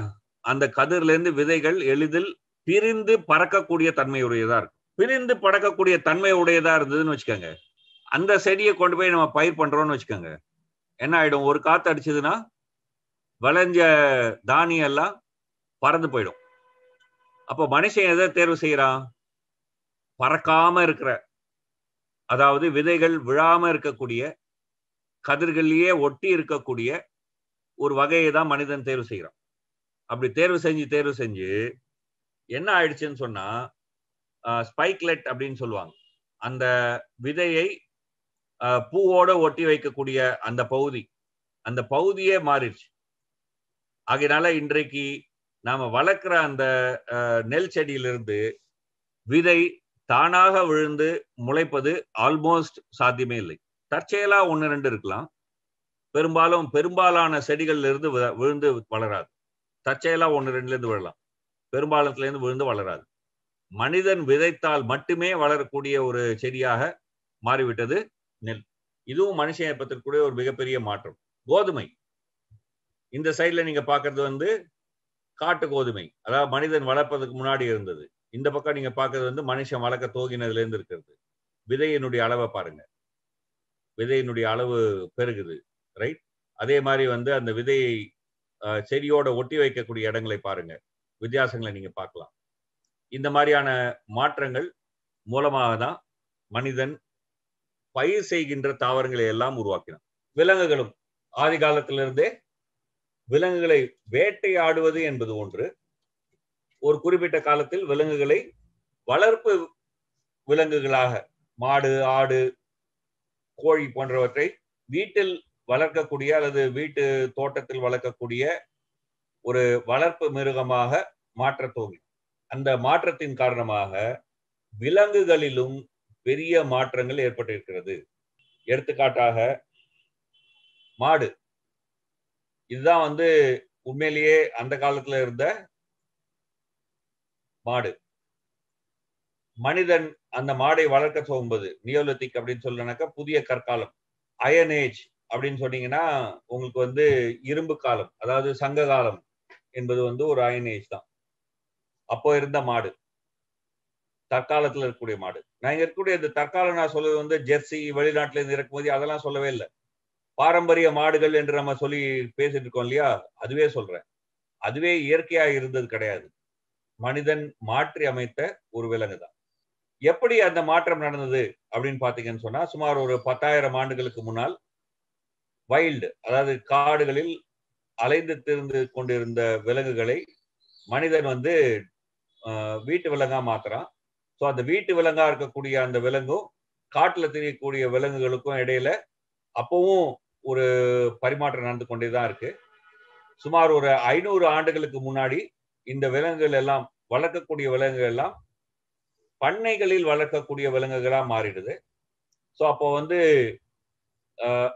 அந்த கதிர்ல இருந்து விதைகள் எளிதில் பிரிந்து பறக்கக்கூடிய தன்மையுடையதா இருக்கும் பிரிந்து பறக்கக்கூடிய தன்மை உடையதா இருந்ததுன்னு வச்சுக்கோங்க அந்த செடியை கொண்டு போய் நம்ம பயிர் பண்றோம்னு வச்சுக்கோங்க என்ன ஆயிடும் ஒரு காத்து அடிச்சதுன்னா விளைஞ்ச தானியம் எல்லாம் பறந்து போயிடும் அப்போ மனுஷன் எதை தேர்வு செய்யறான் பறக்காம இருக்கிற அதாவது விதைகள் விழாம இருக்கக்கூடிய கதிர்கள்லயே ஒட்டி இருக்கக்கூடிய ஒரு வகையை தான் மனிதன் தேர்வு செய்யறான் அப்படி தேர்வு செஞ்சு தேர்வு செஞ்சு என்ன ஆயிடுச்சுன்னு சொன்னா ஸ்பைக்லெட் அப்படின்னு சொல்லுவாங்க அந்த விதையை பூவோட ஒட்டி வைக்கக்கூடிய அந்த பகுதி அந்த பகுதியே மாறிடுச்சு ஆகையினால இன்றைக்கு நாம வளர்க்குற அந்த நெல் செடியிலிருந்து விதை தானாக விழுந்து முளைப்பது ஆல்மோஸ்ட் சாத்தியமே இல்லை தற்செயலா ஒன்று ரெண்டு இருக்கலாம் பெரும்பாலும் பெரும்பாலான செடிகள்ல இருந்து விழுந்து வளராது தற்செயலா ஒன்று ரெண்டுலேருந்து விழலாம் பெரும்பாலத்துலேருந்து விழுந்து வளராது மனிதன் விதைத்தால் மட்டுமே வளரக்கூடிய ஒரு செடியாக மாறிவிட்டது நெல் இதுவும் மனுஷன் ஏற்பத்திற்குரிய ஒரு மிகப்பெரிய மாற்றம் கோதுமை இந்த சைட்ல நீங்க பாக்குறது வந்து காட்டு கோதுமை அதாவது மனிதன் வளர்ப்பதுக்கு முன்னாடி இருந்தது இந்த பக்கம் நீங்க பாக்குறது வந்து மனுஷன் வளர்க்க தோகினதுல இருந்து இருக்கிறது விதையினுடைய அளவை பாருங்க விதையினுடைய அளவு பெருகுது ரைட் அதே மாதிரி வந்து அந்த விதையை செடியோட ஒட்டி வைக்கக்கூடிய இடங்களை பாருங்க வித்தியாசங்களை நீங்க பார்க்கலாம் இந்த மாதிரியான மாற்றங்கள் மூலமாக தான் மனிதன் பயிர் செய்கின்ற தாவரங்களை எல்லாம் உருவாக்கினான் விலங்குகளும் ஆதி காலத்திலிருந்தே விலங்குகளை வேட்டையாடுவது என்பது ஒன்று ஒரு குறிப்பிட்ட காலத்தில் விலங்குகளை வளர்ப்பு விலங்குகளாக மாடு ஆடு கோழி போன்றவற்றை வீட்டில் வளர்க்கக்கூடிய அல்லது வீட்டு தோட்டத்தில் வளர்க்கக்கூடிய ஒரு வளர்ப்பு மிருகமாக மாற்ற தோன்றி அந்த மாற்றத்தின் காரணமாக விலங்குகளிலும் பெரிய மாற்றங்கள் ஏற்பட்டிருக்கிறது எடுத்துக்காட்டாக மாடு இதுதான் வந்து உண்மையிலேயே அந்த காலத்துல இருந்த மாடு மனிதன் அந்த மாடை வளர்க்க போகும்போது நியோலத்திக் அப்படின்னு சொல்லனாக்கா புதிய கற்காலம் அயன் ஏஜ் அப்படின்னு சொன்னீங்கன்னா உங்களுக்கு வந்து இரும்பு காலம் அதாவது சங்க காலம் என்பது வந்து ஒரு அயன் ஏஜ் தான் அப்போ இருந்த மாடு தற்காலத்தில் இருக்கக்கூடிய மாடு நான் இங்க இருக்கக்கூடிய இந்த தற்காலம் நான் சொல்றது வந்து ஜெர்சி வெளிநாட்டுல இருந்து இறக்குமதி அதெல்லாம் சொல்லவே இல்லை பாரம்பரிய மாடுகள் என்று நம்ம சொல்லி பேசிட்டு இருக்கோம் இல்லையா அதுவே சொல்றேன் அதுவே இயற்கையா இருந்தது கிடையாது மனிதன் மாற்றி அமைத்த ஒரு விலங்கு தான் எப்படி அந்த மாற்றம் நடந்தது அப்படின்னு பாத்தீங்கன்னு சொன்னா சுமார் ஒரு பத்தாயிரம் ஆண்டுகளுக்கு முன்னால் வைல்டு அதாவது காடுகளில் அலைந்து திருந்து கொண்டிருந்த விலங்குகளை மனிதன் வந்து வீட்டு விலங்கா மாத்துறான் ஸோ அந்த வீட்டு விலங்கா இருக்கக்கூடிய அந்த விலங்கும் காட்டுல திரியக்கூடிய விலங்குகளுக்கும் இடையில அப்பவும் ஒரு பரிமாற்றம் நடந்து கொண்டே தான் இருக்கு சுமார் ஒரு ஐநூறு ஆண்டுகளுக்கு முன்னாடி இந்த விலங்குகள் எல்லாம் வளர்க்கக்கூடிய விலங்குகள் எல்லாம் பண்ணைகளில் வளர்க்கக்கூடிய விலங்குகளா மாறிடுது ஸோ அப்போ வந்து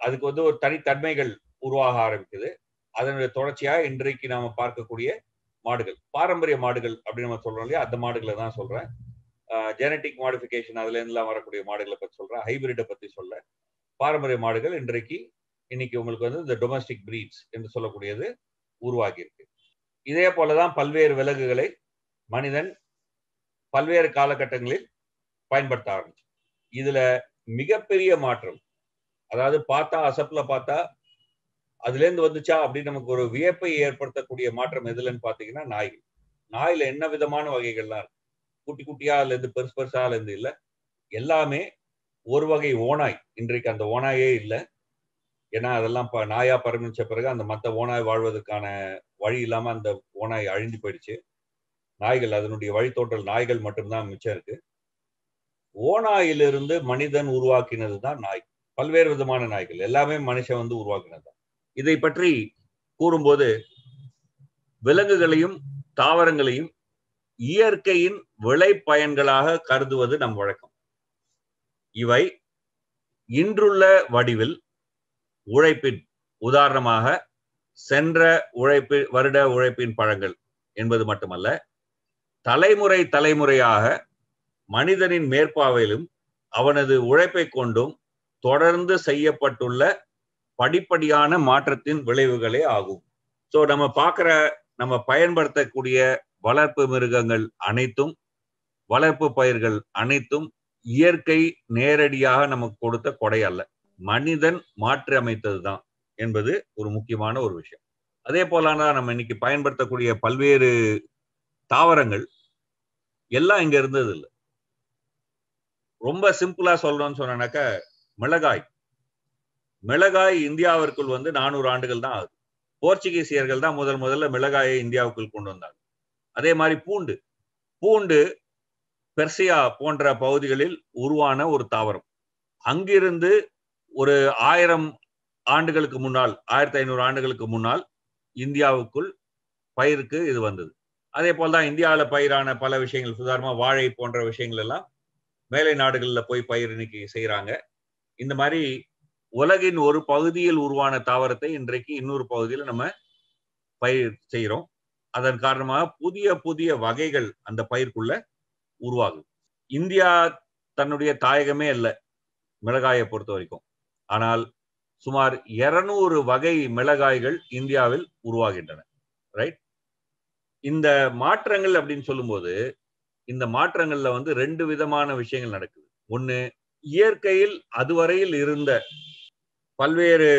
அதுக்கு வந்து ஒரு தனித்தன்மைகள் உருவாக ஆரம்பிக்குது அதனுடைய தொடர்ச்சியா இன்றைக்கு நாம பார்க்கக்கூடிய மாடுகள் பாரம்பரிய மாடுகள் அப்படின்னு நம்ம சொல்றோம் இல்லையா அந்த மாடுகளை தான் சொல்றேன் ஜெனட்டிக் மாடிஃபிகேஷன் அதுல வரக்கூடிய மாடுகளை பற்றி சொல்றேன் ஹைபிரிட்டை பத்தி சொல்ல பாரம்பரிய மாடுகள் இன்றைக்கு இன்னைக்கு உங்களுக்கு வந்து இந்த டொமஸ்டிக் பிரீட்ஸ் என்று சொல்லக்கூடியது உருவாகியிருக்கு இதே போலதான் பல்வேறு விலங்குகளை மனிதன் பல்வேறு காலகட்டங்களில் பயன்படுத்த ஆரம்பிச்சு இதுல மிகப்பெரிய மாற்றம் அதாவது பார்த்தா அசப்ல பார்த்தா அதுலேருந்து வந்துச்சா அப்படின்னு நமக்கு ஒரு வியப்பை ஏற்படுத்தக்கூடிய மாற்றம் எதுலன்னு பார்த்தீங்கன்னா நாய்கள் நாயில் என்ன விதமான வகைகள்லாம் இருக்கு குட்டி குட்டியா அதுலேருந்து பெருசு பெருசா அதுலேருந்து இல்லை எல்லாமே ஒரு வகை ஓனாய் இன்றைக்கு அந்த ஓனாயே இல்லை ஏன்னா அதெல்லாம் நாயா பரமிச்ச பிறகு அந்த மற்ற ஓனாய் வாழ்வதற்கான வழி இல்லாம அந்த ஓனாய் அழிஞ்சு போயிடுச்சு நாய்கள் அதனுடைய வழித்தோற்றல் நாய்கள் மட்டும்தான் மிச்சம் இருக்கு ஓனாயிலிருந்து மனிதன் உருவாக்கினது தான் நாய் பல்வேறு விதமான நாய்கள் எல்லாமே மனுஷன் வந்து உருவாக்கினது தான் இதை பற்றி கூறும்போது விலங்குகளையும் தாவரங்களையும் இயற்கையின் விளை பயன்களாக கருதுவது நம் வழக்கம் இவை இன்றுள்ள வடிவில் உழைப்பின் உதாரணமாக சென்ற உழைப்பு வருட உழைப்பின் பழங்கள் என்பது மட்டுமல்ல தலைமுறை தலைமுறையாக மனிதனின் மேற்பாவையிலும் அவனது உழைப்பை கொண்டும் தொடர்ந்து செய்யப்பட்டுள்ள படிப்படியான மாற்றத்தின் விளைவுகளே ஆகும் சோ நம்ம பார்க்கிற நம்ம பயன்படுத்தக்கூடிய வளர்ப்பு மிருகங்கள் அனைத்தும் வளர்ப்பு பயிர்கள் அனைத்தும் இயற்கை நேரடியாக நமக்கு கொடுத்த கொடை அல்ல மனிதன் மாற்றி அமைத்தது தான் என்பது ஒரு முக்கியமான ஒரு விஷயம் அதே போலான நம்ம இன்னைக்கு பயன்படுத்தக்கூடிய பல்வேறு தாவரங்கள் எல்லாம் இங்க இருந்தது இல்லை ரொம்ப சிம்பிளா சொல்லணும்னு சொன்னாக்க மிளகாய் மிளகாய் இந்தியாவிற்குள் வந்து நானூறு ஆண்டுகள் தான் ஆகுது போர்ச்சுகீசியர்கள் தான் முதல் முதல்ல மிளகாயை இந்தியாவுக்குள் கொண்டு வந்தாங்க அதே மாதிரி பூண்டு பூண்டு பெர்சியா போன்ற பகுதிகளில் உருவான ஒரு தாவரம் அங்கிருந்து ஒரு ஆயிரம் ஆண்டுகளுக்கு முன்னால் ஆயிரத்தி ஐநூறு ஆண்டுகளுக்கு முன்னால் இந்தியாவுக்குள் பயிருக்கு இது வந்தது அதே போல் தான் இந்தியாவில் பயிரான பல விஷயங்கள் உதாரணமாக வாழை போன்ற விஷயங்கள் எல்லாம் மேலை நாடுகளில் போய் பயிர் இன்னைக்கு செய்கிறாங்க இந்த மாதிரி உலகின் ஒரு பகுதியில் உருவான தாவரத்தை இன்றைக்கு இன்னொரு பகுதியில் நம்ம பயிர் செய்கிறோம் அதன் காரணமாக புதிய புதிய வகைகள் அந்த பயிர்க்குள்ள உருவாகும் இந்தியா தன்னுடைய தாயகமே இல்லை மிளகாயை பொறுத்த வரைக்கும் ஆனால் சுமார் இருநூறு வகை மிளகாய்கள் இந்தியாவில் உருவாகின்றன ரைட் இந்த மாற்றங்கள் அப்படின்னு சொல்லும்போது இந்த மாற்றங்கள்ல வந்து ரெண்டு விதமான விஷயங்கள் நடக்குது ஒண்ணு இயற்கையில் அதுவரையில் இருந்த பல்வேறு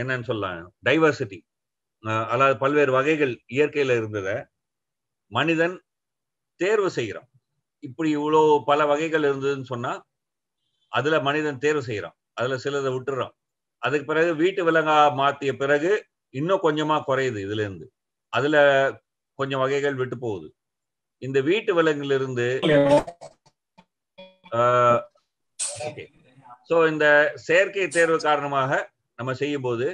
என்னன்னு சொல்லலாம் டைவர்சிட்டி அதாவது பல்வேறு வகைகள் இயற்கையில இருந்தத மனிதன் தேர்வு செய்கிறான் இப்படி இவ்வளோ பல வகைகள் இருந்ததுன்னு சொன்னா அதுல மனிதன் தேர்வு செய்யறான் அதுல சிலதை விட்டுறான் அதுக்கு பிறகு வீட்டு விலங்கா மாத்திய பிறகு இன்னும் கொஞ்சமா குறையுது இதுல இருந்து அதுல கொஞ்சம் வகைகள் விட்டு போகுது இந்த வீட்டு விலங்குல இருந்து சோ இந்த செயற்கை தேர்வு காரணமாக நம்ம செய்யும் போது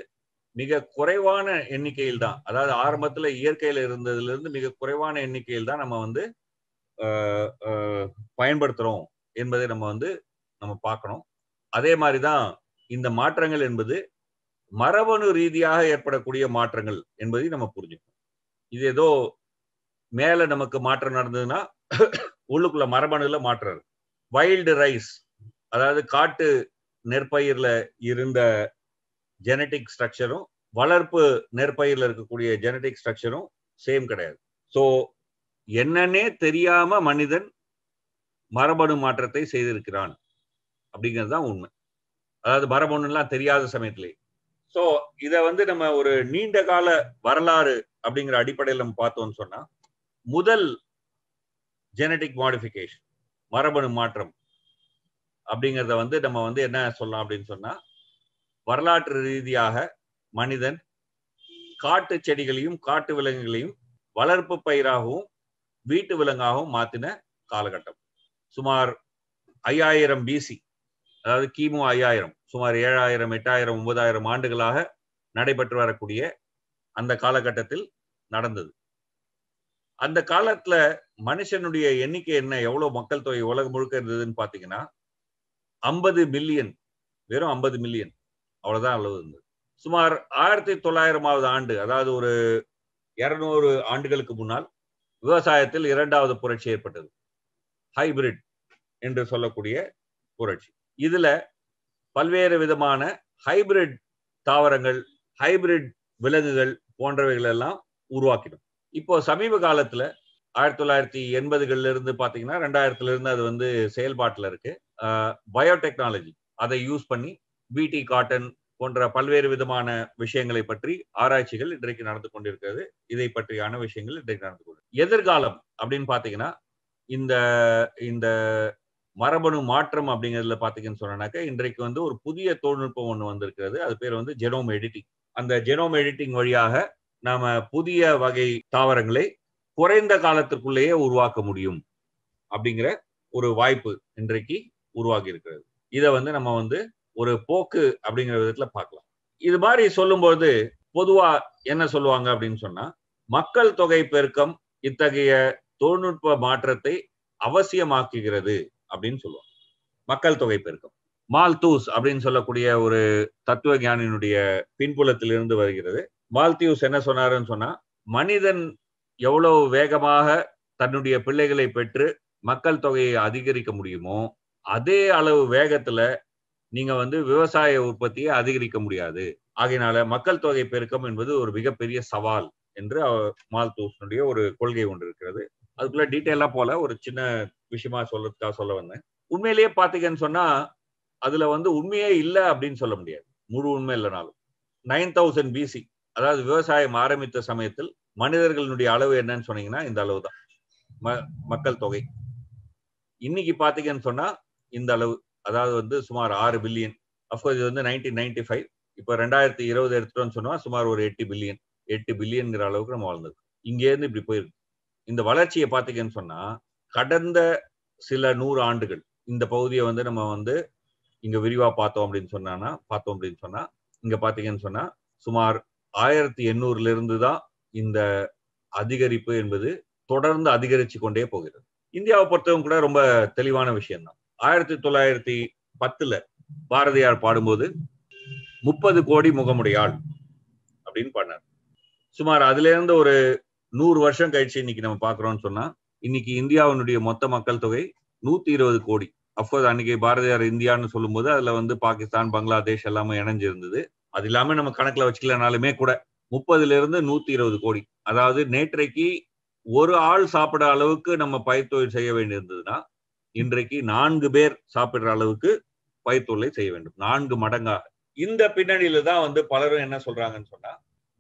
மிக குறைவான எண்ணிக்கையில் தான் அதாவது ஆரம்பத்துல இயற்கையில இருந்ததுல இருந்து மிக குறைவான எண்ணிக்கையில் தான் நம்ம வந்து பயன்படுத்துறோம் என்பதை நம்ம வந்து நம்ம பார்க்கணும் அதே மாதிரி தான் இந்த மாற்றங்கள் என்பது மரபணு ரீதியாக ஏற்படக்கூடிய மாற்றங்கள் என்பதை நம்ம புரிஞ்சுக்கணும் இது ஏதோ மேல நமக்கு மாற்றம் நடந்ததுன்னா உள்ளுக்குள்ள மரபணுல மாற்றம் வைல்டு ரைஸ் அதாவது காட்டு நெற்பயிர்ல இருந்த ஜெனட்டிக் ஸ்ட்ரக்சரும் வளர்ப்பு நெற்பயிரில் இருக்கக்கூடிய ஜெனட்டிக் ஸ்ட்ரக்சரும் சேம் கிடையாது ஸோ என்னன்னே தெரியாம மனிதன் மரபணு மாற்றத்தை செய்திருக்கிறான் அப்படிங்கிறது தான் உண்மை அதாவது மரபணுலாம் தெரியாத சமயத்திலே ஸோ இதை வந்து நம்ம ஒரு நீண்ட கால வரலாறு அப்படிங்கிற அடிப்படையில் நம்ம பார்த்தோம்னு சொன்னா முதல் ஜெனட்டிக் மாடிஃபிகேஷன் மரபணு மாற்றம் அப்படிங்கிறத வந்து நம்ம வந்து என்ன சொல்லலாம் அப்படின்னு சொன்னா வரலாற்று ரீதியாக மனிதன் காட்டு செடிகளையும் காட்டு விலங்குகளையும் வளர்ப்பு பயிராகவும் வீட்டு விலங்காகவும் மாத்தின காலகட்டம் சுமார் ஐயாயிரம் பிசி அதாவது கிமு ஐயாயிரம் சுமார் ஏழாயிரம் எட்டாயிரம் ஒன்பதாயிரம் ஆண்டுகளாக நடைபெற்று வரக்கூடிய அந்த காலகட்டத்தில் நடந்தது அந்த காலத்துல மனுஷனுடைய எண்ணிக்கை என்ன எவ்வளவு மக்கள் தொகை உலகம் முழுக்க இருந்ததுன்னு பாத்தீங்கன்னா ஐம்பது மில்லியன் வெறும் ஐம்பது மில்லியன் அவ்வளவுதான் அளவு இருந்தது சுமார் ஆயிரத்தி தொள்ளாயிரமாவது ஆண்டு அதாவது ஒரு இருநூறு ஆண்டுகளுக்கு முன்னால் விவசாயத்தில் இரண்டாவது புரட்சி ஏற்பட்டது ஹைபிரிட் என்று சொல்லக்கூடிய புரட்சி இதுல பல்வேறு விதமான ஹைபிரிட் தாவரங்கள் ஹைபிரிட் விலங்குகள் போன்றவைகள் எல்லாம் உருவாக்கிடும் இப்போ சமீப காலத்துல ஆயிரத்தி தொள்ளாயிரத்தி எண்பதுகள்ல இருந்து பாத்தீங்கன்னா ரெண்டாயிரத்துல இருந்து அது வந்து செயல்பாட்டுல இருக்கு பயோடெக்னாலஜி அதை யூஸ் பண்ணி பிடி காட்டன் போன்ற பல்வேறு விதமான விஷயங்களை பற்றி ஆராய்ச்சிகள் இன்றைக்கு நடந்து கொண்டிருக்கிறது இதை பற்றியான விஷயங்கள் இன்றைக்கு நடந்து கொண்டு எதிர்காலம் அப்படின்னு பாத்தீங்கன்னா இந்த இந்த மரபணு மாற்றம் அப்படிங்கிறதுல பார்த்தீங்கன்னு சொன்னாக்கா இன்றைக்கு வந்து ஒரு புதிய தொழில்நுட்பம் ஒன்று வந்திருக்கிறது அது பேர் வந்து ஜெனோம் எடிட்டிங் அந்த ஜெனோம் எடிட்டிங் வழியாக நாம புதிய வகை தாவரங்களை குறைந்த காலத்திற்குள்ளேயே உருவாக்க முடியும் அப்படிங்கிற ஒரு வாய்ப்பு இன்றைக்கு உருவாகி இருக்கிறது இதை வந்து நம்ம வந்து ஒரு போக்கு அப்படிங்கிற விதத்துல பார்க்கலாம் இது மாதிரி சொல்லும்போது பொதுவா என்ன சொல்லுவாங்க அப்படின்னு சொன்னா மக்கள் தொகை பெருக்கம் இத்தகைய தொழில்நுட்ப மாற்றத்தை அவசியமாக்குகிறது அப்படின்னு சொல்லுவோம் மக்கள் தொகை பெருக்கம் மால்தூஸ் அப்படின்னு சொல்லக்கூடிய ஒரு தத்துவ ஞானியினுடைய பின்புலத்திலிருந்து வருகிறது மால்தியூஸ் என்ன சொன்னாருன்னு சொன்னா மனிதன் எவ்வளவு வேகமாக தன்னுடைய பிள்ளைகளை பெற்று மக்கள் தொகையை அதிகரிக்க முடியுமோ அதே அளவு வேகத்துல நீங்க வந்து விவசாய உற்பத்தியை அதிகரிக்க முடியாது ஆகையினால மக்கள் தொகை பெருக்கம் என்பது ஒரு மிகப்பெரிய சவால் என்று மால்தூஸ்னுடைய ஒரு கொள்கை ஒன்று இருக்கிறது அதுக்குள்ள டீட்டெயிலா போல ஒரு சின்ன விஷயமா சொல்றதுக்காக சொல்ல வந்தேன் உண்மையிலேயே பாத்தீங்கன்னு சொன்னா அதுல வந்து உண்மையே இல்லை அப்படின்னு சொல்ல முடியாது முழு உண்மை இல்லைனாலும் நைன் தௌசண்ட் பிசி அதாவது விவசாயம் ஆரம்பித்த சமயத்தில் மனிதர்களுடைய அளவு என்னன்னு சொன்னீங்கன்னா இந்த அளவு தான் மக்கள் தொகை இன்னைக்கு பாத்தீங்கன்னு சொன்னா இந்த அளவு அதாவது வந்து சுமார் ஆறு பில்லியன் அஃப்கோர்ஸ் இது வந்து நைன்டீன் நைன்டி ஃபைவ் இப்போ ரெண்டாயிரத்தி இருபது எடுத்துட்டோம்னு சொன்னா சுமார் ஒரு எட்டு பில்லியன் எட்டு பில்லியன்கிற அளவுக்கு நம்ம வாழ்ந்தது இங்கேருந்து இப்படி போயிருக்கு இந்த வளர்ச்சியை பார்த்தீங்கன்னு சொன்னா கடந்த சில நூறு ஆண்டுகள் இந்த பகுதியை வந்து நம்ம வந்து இங்க விரிவா பார்த்தோம் அப்படின்னு சொன்னா பார்த்தோம் அப்படின்னு சொன்னா இங்க பாத்தீங்கன்னு சொன்னா சுமார் ஆயிரத்தி எண்ணூறுல இருந்து தான் இந்த அதிகரிப்பு என்பது தொடர்ந்து அதிகரிச்சு கொண்டே போகிறது இந்தியாவை பொறுத்தவங்க கூட ரொம்ப தெளிவான விஷயம்தான் ஆயிரத்தி தொள்ளாயிரத்தி பத்துல பாரதியார் பாடும்போது முப்பது கோடி முகமுடையாள் அப்படின்னு பண்ணார் சுமார் அதுல இருந்து ஒரு நூறு வருஷம் கழிச்சு இன்னைக்கு நம்ம பாக்குறோம்னு சொன்னா இன்னைக்கு இந்தியாவினுடைய மொத்த மக்கள் தொகை நூத்தி இருபது கோடி அப்கோர்ஸ் அன்னைக்கு பாரதியார் இந்தியான்னு சொல்லும்போது அதுல வந்து பாகிஸ்தான் பங்களாதேஷ் எல்லாமே இணைஞ்சிருந்தது அது இல்லாம நம்ம கணக்குல வச்சுக்கலனாலுமே கூட முப்பதுல இருந்து நூத்தி இருபது கோடி அதாவது நேற்றைக்கு ஒரு ஆள் சாப்பிட அளவுக்கு நம்ம பயிர்த்தொழில் செய்ய வேண்டியிருந்ததுன்னா இன்றைக்கு நான்கு பேர் சாப்பிடுற அளவுக்கு பயிர்த்தொழிலை செய்ய வேண்டும் நான்கு மடங்காக இந்த பின்னணியில தான் வந்து பலரும் என்ன சொல்றாங்கன்னு சொன்னா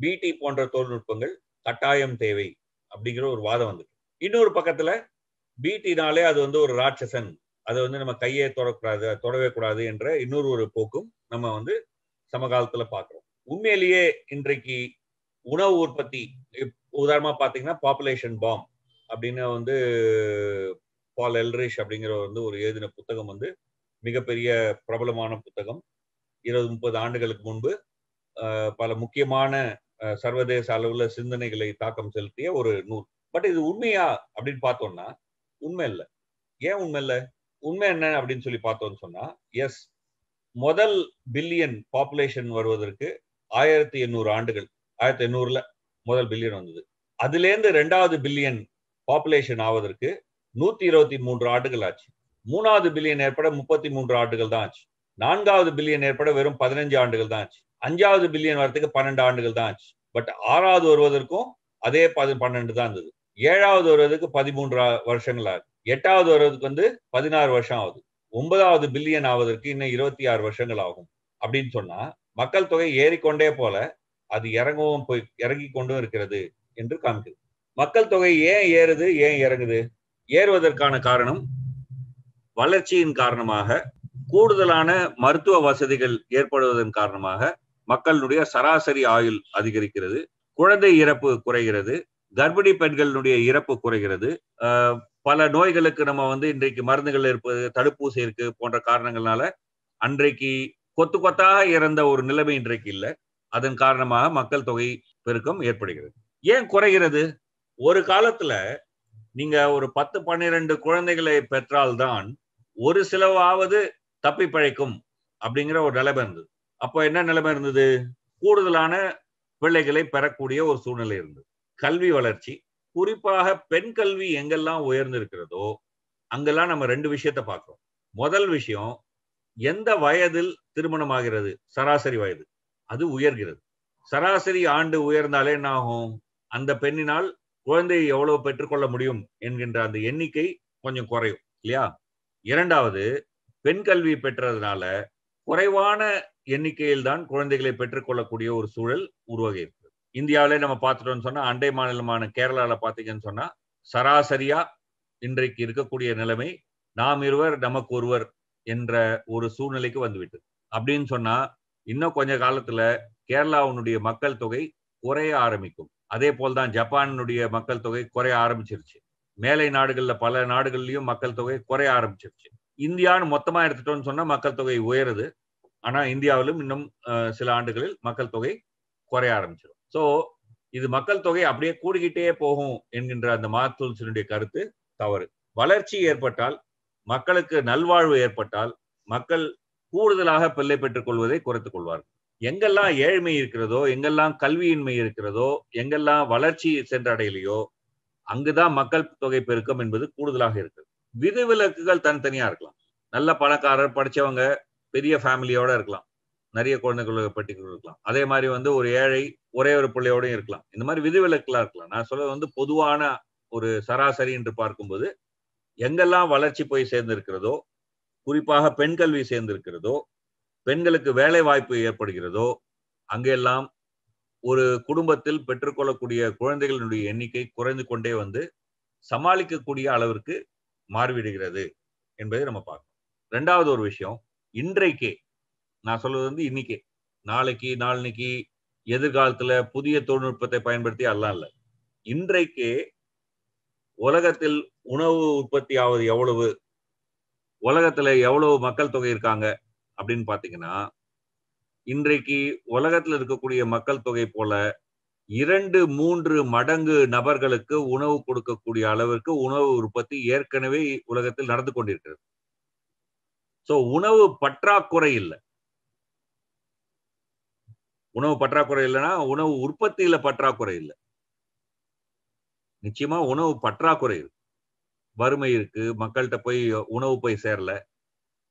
பிடி போன்ற தொழில்நுட்பங்கள் கட்டாயம் தேவை அப்படிங்கிற ஒரு வாதம் வந்துட்டு இன்னொரு பக்கத்துல பீட்டினாலே அது வந்து ஒரு ராட்சசன் அதை வந்து நம்ம கையை தொடக்கூடாது தொடவே கூடாது என்ற இன்னொரு ஒரு போக்கும் நம்ம வந்து சமகாலத்துல பாக்குறோம் உண்மையிலேயே இன்றைக்கு உணவு உற்பத்தி உதாரணமா பாத்தீங்கன்னா பாப்புலேஷன் பாம் அப்படின்னு வந்து பால் எல்ரிஷ் அப்படிங்கிற வந்து ஒரு எழுதின புத்தகம் வந்து மிகப்பெரிய பிரபலமான புத்தகம் இருபது முப்பது ஆண்டுகளுக்கு முன்பு பல முக்கியமான சர்வதேச அளவுல சிந்தனைகளை தாக்கம் செலுத்திய ஒரு நூல் பட் இது உண்மையா அப்படின்னு பார்த்தோம்னா உண்மை இல்லை ஏன் உண்மை இல்லை உண்மை என்ன அப்படின்னு சொல்லி பார்த்தோம்னு சொன்னா எஸ் முதல் பில்லியன் பாப்புலேஷன் வருவதற்கு ஆயிரத்தி எண்ணூறு ஆண்டுகள் ஆயிரத்தி எண்ணூறுல முதல் பில்லியன் வந்தது அதுலேருந்து ரெண்டாவது பில்லியன் பாப்புலேஷன் ஆவதற்கு நூத்தி இருபத்தி மூன்று ஆண்டுகள் ஆச்சு மூணாவது பில்லியன் ஏற்பட முப்பத்தி மூன்று ஆண்டுகள் தான் ஆச்சு நான்காவது பில்லியன் ஏற்பட வெறும் பதினஞ்சு ஆண்டுகள் தான் ஆச்சு அஞ்சாவது பில்லியன் வரத்துக்கு பன்னெண்டு ஆண்டுகள் தான் ஆச்சு பட் ஆறாவது வருவதற்கும் அதே பதி பன்னெண்டு தான் இருந்தது ஏழாவது வருவதற்கு பதிமூன்று வருஷங்கள் ஆகுது எட்டாவது வருவதற்கு வந்து பதினாறு வருஷம் ஆகுது ஒன்பதாவது பில்லியன் ஆவதற்கு இன்னும் இருபத்தி ஆறு வருஷங்கள் ஆகும் அப்படின்னு சொன்னா மக்கள் தொகை ஏறிக்கொண்டே போல அது இறங்கவும் போய் இறங்கி கொண்டும் இருக்கிறது என்று காமிக்குது மக்கள் தொகை ஏன் ஏறுது ஏன் இறங்குது ஏறுவதற்கான காரணம் வளர்ச்சியின் காரணமாக கூடுதலான மருத்துவ வசதிகள் ஏற்படுவதன் காரணமாக மக்களுடைய சராசரி ஆயுள் அதிகரிக்கிறது குழந்தை இறப்பு குறைகிறது கர்ப்பிணி பெண்களுடைய இறப்பு குறைகிறது பல நோய்களுக்கு நம்ம வந்து இன்றைக்கு மருந்துகள் இருப்பது தடுப்பூசி இருக்கு போன்ற காரணங்களால அன்றைக்கு கொத்து கொத்தாக இறந்த ஒரு நிலைமை இன்றைக்கு இல்லை அதன் காரணமாக மக்கள் தொகை பெருக்கம் ஏற்படுகிறது ஏன் குறைகிறது ஒரு காலத்துல நீங்க ஒரு பத்து பன்னிரண்டு குழந்தைகளை பெற்றால்தான் ஒரு சிலவாவது தப்பி பழைக்கும் அப்படிங்கிற ஒரு நிலைமை இருந்தது அப்போ என்ன நிலைமை இருந்தது கூடுதலான பிள்ளைகளை பெறக்கூடிய ஒரு சூழ்நிலை இருந்தது கல்வி வளர்ச்சி குறிப்பாக பெண் கல்வி எங்கெல்லாம் உயர்ந்திருக்கிறதோ அங்கெல்லாம் நம்ம ரெண்டு விஷயத்த பார்க்குறோம் முதல் விஷயம் எந்த வயதில் திருமணம் ஆகிறது சராசரி வயது அது உயர்கிறது சராசரி ஆண்டு உயர்ந்தாலே என்ன ஆகும் அந்த பெண்ணினால் குழந்தையை எவ்வளவு பெற்றுக்கொள்ள முடியும் என்கின்ற அந்த எண்ணிக்கை கொஞ்சம் குறையும் இல்லையா இரண்டாவது பெண் கல்வி பெற்றதுனால குறைவான எண்ணிக்கையில்தான் குழந்தைகளை பெற்றுக்கொள்ளக்கூடிய ஒரு சூழல் உருவாகியிருக்கு இந்தியாவிலே நம்ம பார்த்துட்டோம்னு சொன்னா அண்டை மாநிலமான கேரளாவில் பார்த்தீங்கன்னு சொன்னா சராசரியா இன்றைக்கு இருக்கக்கூடிய நிலைமை நாம் இருவர் நமக்கு ஒருவர் என்ற ஒரு சூழ்நிலைக்கு வந்துவிட்டு அப்படின்னு சொன்னா இன்னும் கொஞ்ச காலத்துல கேரளாவுடைய மக்கள் தொகை குறைய ஆரம்பிக்கும் அதே போல்தான் ஜப்பானுடைய மக்கள் தொகை குறைய ஆரம்பிச்சிருச்சு மேலை நாடுகள்ல பல நாடுகள்லயும் மக்கள் தொகை குறைய ஆரம்பிச்சிருச்சு இந்தியான்னு மொத்தமா எடுத்துட்டோம்னு சொன்னா மக்கள் தொகை உயருது ஆனா இந்தியாவிலும் இன்னும் சில ஆண்டுகளில் மக்கள் தொகை குறைய ஆரம்பிச்சிடும் சோ இது மக்கள் தொகை அப்படியே கூடிக்கிட்டே போகும் என்கின்ற அந்த மாத்தூல்சனுடைய கருத்து தவறு வளர்ச்சி ஏற்பட்டால் மக்களுக்கு நல்வாழ்வு ஏற்பட்டால் மக்கள் கூடுதலாக பிள்ளை பெற்றுக் கொள்வதை குறைத்துக் கொள்வார்கள் எங்கெல்லாம் ஏழ்மை இருக்கிறதோ எங்கெல்லாம் கல்வியின்மை இருக்கிறதோ எங்கெல்லாம் வளர்ச்சி சென்றடையிலையோ அங்குதான் மக்கள் தொகை பெருக்கம் என்பது கூடுதலாக இருக்கிறது விதிவிலக்குகள் தனித்தனியா இருக்கலாம் நல்ல பணக்காரர் படிச்சவங்க பெரிய ஃபேமிலியோட இருக்கலாம் நிறைய குழந்தைகளோட பட்டிகள் இருக்கலாம் அதே மாதிரி வந்து ஒரு ஏழை ஒரே ஒரு பிள்ளையோடையும் இருக்கலாம் இந்த மாதிரி விதிவிலக்கெல்லாம் இருக்கலாம் நான் சொல்றது வந்து பொதுவான ஒரு சராசரி என்று பார்க்கும்போது எங்கெல்லாம் வளர்ச்சி போய் சேர்ந்திருக்கிறதோ குறிப்பாக பெண் கல்வி சேர்ந்திருக்கிறதோ பெண்களுக்கு வேலை வாய்ப்பு ஏற்படுகிறதோ அங்கெல்லாம் ஒரு குடும்பத்தில் பெற்றுக்கொள்ளக்கூடிய குழந்தைகளினுடைய எண்ணிக்கை குறைந்து கொண்டே வந்து சமாளிக்கக்கூடிய அளவிற்கு மாறிவிடுகிறது என்பதை நம்ம பார்க்கணும் ரெண்டாவது ஒரு விஷயம் இன்றைக்கு நான் சொல்வது வந்து இன்னைக்கு நாளைக்கு நாளைக்கு எதிர்காலத்துல புதிய தொழில்நுட்பத்தை பயன்படுத்தி அல்ல இல்ல இன்றைக்கு உலகத்தில் உணவு உற்பத்தி ஆவது எவ்வளவு உலகத்துல எவ்வளவு மக்கள் தொகை இருக்காங்க அப்படின்னு பாத்தீங்கன்னா இன்றைக்கு உலகத்துல இருக்கக்கூடிய மக்கள் தொகை போல இரண்டு மூன்று மடங்கு நபர்களுக்கு உணவு கொடுக்கக்கூடிய அளவிற்கு உணவு உற்பத்தி ஏற்கனவே உலகத்தில் நடந்து கொண்டிருக்கிறது சோ உணவு பற்றாக்குறை இல்லை உணவு பற்றாக்குறை இல்லைன்னா உணவு உற்பத்தியில பற்றாக்குறை இல்லை நிச்சயமா உணவு பற்றாக்குறை இருக்கு வறுமை இருக்கு மக்கள்கிட்ட போய் உணவு போய் சேரல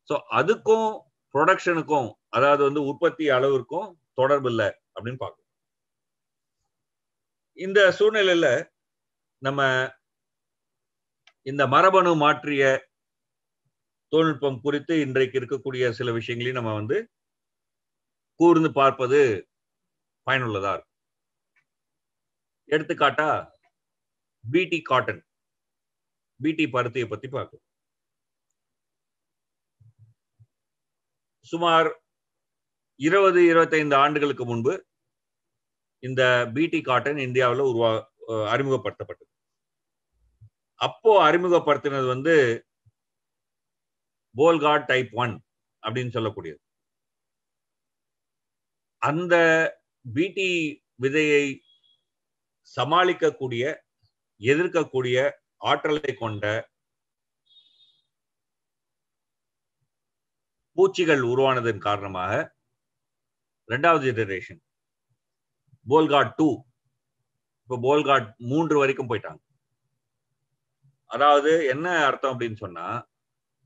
சோ அதுக்கும் ப்ரொடக்ஷனுக்கும் அதாவது வந்து உற்பத்தி அளவிற்கும் தொடர்பு இல்லை அப்படின்னு பார்க்கணும் இந்த சூழ்நிலையில நம்ம இந்த மரபணு மாற்றிய தொழில்நுட்பம் குறித்து இன்றைக்கு இருக்கக்கூடிய சில விஷயங்களையும் நம்ம வந்து கூர்ந்து பார்ப்பது பயனுள்ளதா இருக்கும் எடுத்துக்காட்டா பிடி காட்டன் பிடி பருத்தியை பத்தி பார்க்கும் சுமார் இருபது இருபத்தைந்து ஆண்டுகளுக்கு முன்பு இந்த பிடி காட்டன் இந்தியாவில் உருவா அறிமுகப்படுத்தப்பட்டது அப்போ அறிமுகப்படுத்தினது வந்து போல்காட் டைப் ஒன் அப்படின்னு சொல்லக்கூடியது அந்த பிடி விதையை சமாளிக்கக்கூடிய எதிர்க்கக்கூடிய ஆற்றலை கொண்ட பூச்சிகள் உருவானதன் காரணமாக ரெண்டாவது ஜெனரேஷன் போல்காட் டூ இப்போ போல்காட் மூன்று வரைக்கும் போயிட்டாங்க அதாவது என்ன அர்த்தம் அப்படின்னு சொன்னா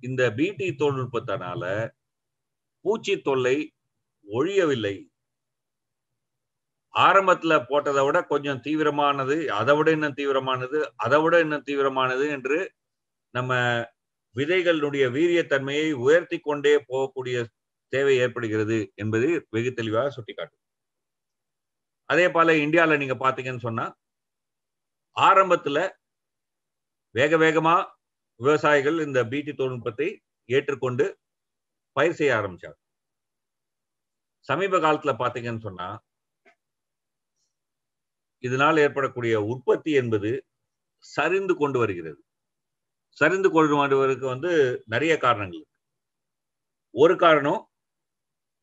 இந்த பிடி தொழில்நுட்பத்தினால பூச்சி தொல்லை ஒழியவில்லை ஆரம்பத்துல போட்டதை விட கொஞ்சம் தீவிரமானது அதை விட இன்னும் தீவிரமானது அதை விட இன்னும் தீவிரமானது என்று நம்ம விதைகளுடைய வீரியத்தன்மையை உயர்த்தி கொண்டே போகக்கூடிய தேவை ஏற்படுகிறது என்பது வெகு தெளிவாக சுட்டிக்காட்டும் அதே போல இந்தியாவில் நீங்க பாத்தீங்கன்னு சொன்னா ஆரம்பத்துல வேக வேகமா விவசாயிகள் இந்த பீட்டி தொழில்நுட்பத்தை ஏற்றுக்கொண்டு பயிர் செய்ய ஆரம்பிச்சார் சமீப காலத்துல பாத்தீங்கன்னு சொன்னா இதனால் ஏற்படக்கூடிய உற்பத்தி என்பது சரிந்து கொண்டு வருகிறது சரிந்து கொண்டு வருவதற்கு வந்து நிறைய காரணங்கள் இருக்கு ஒரு காரணம்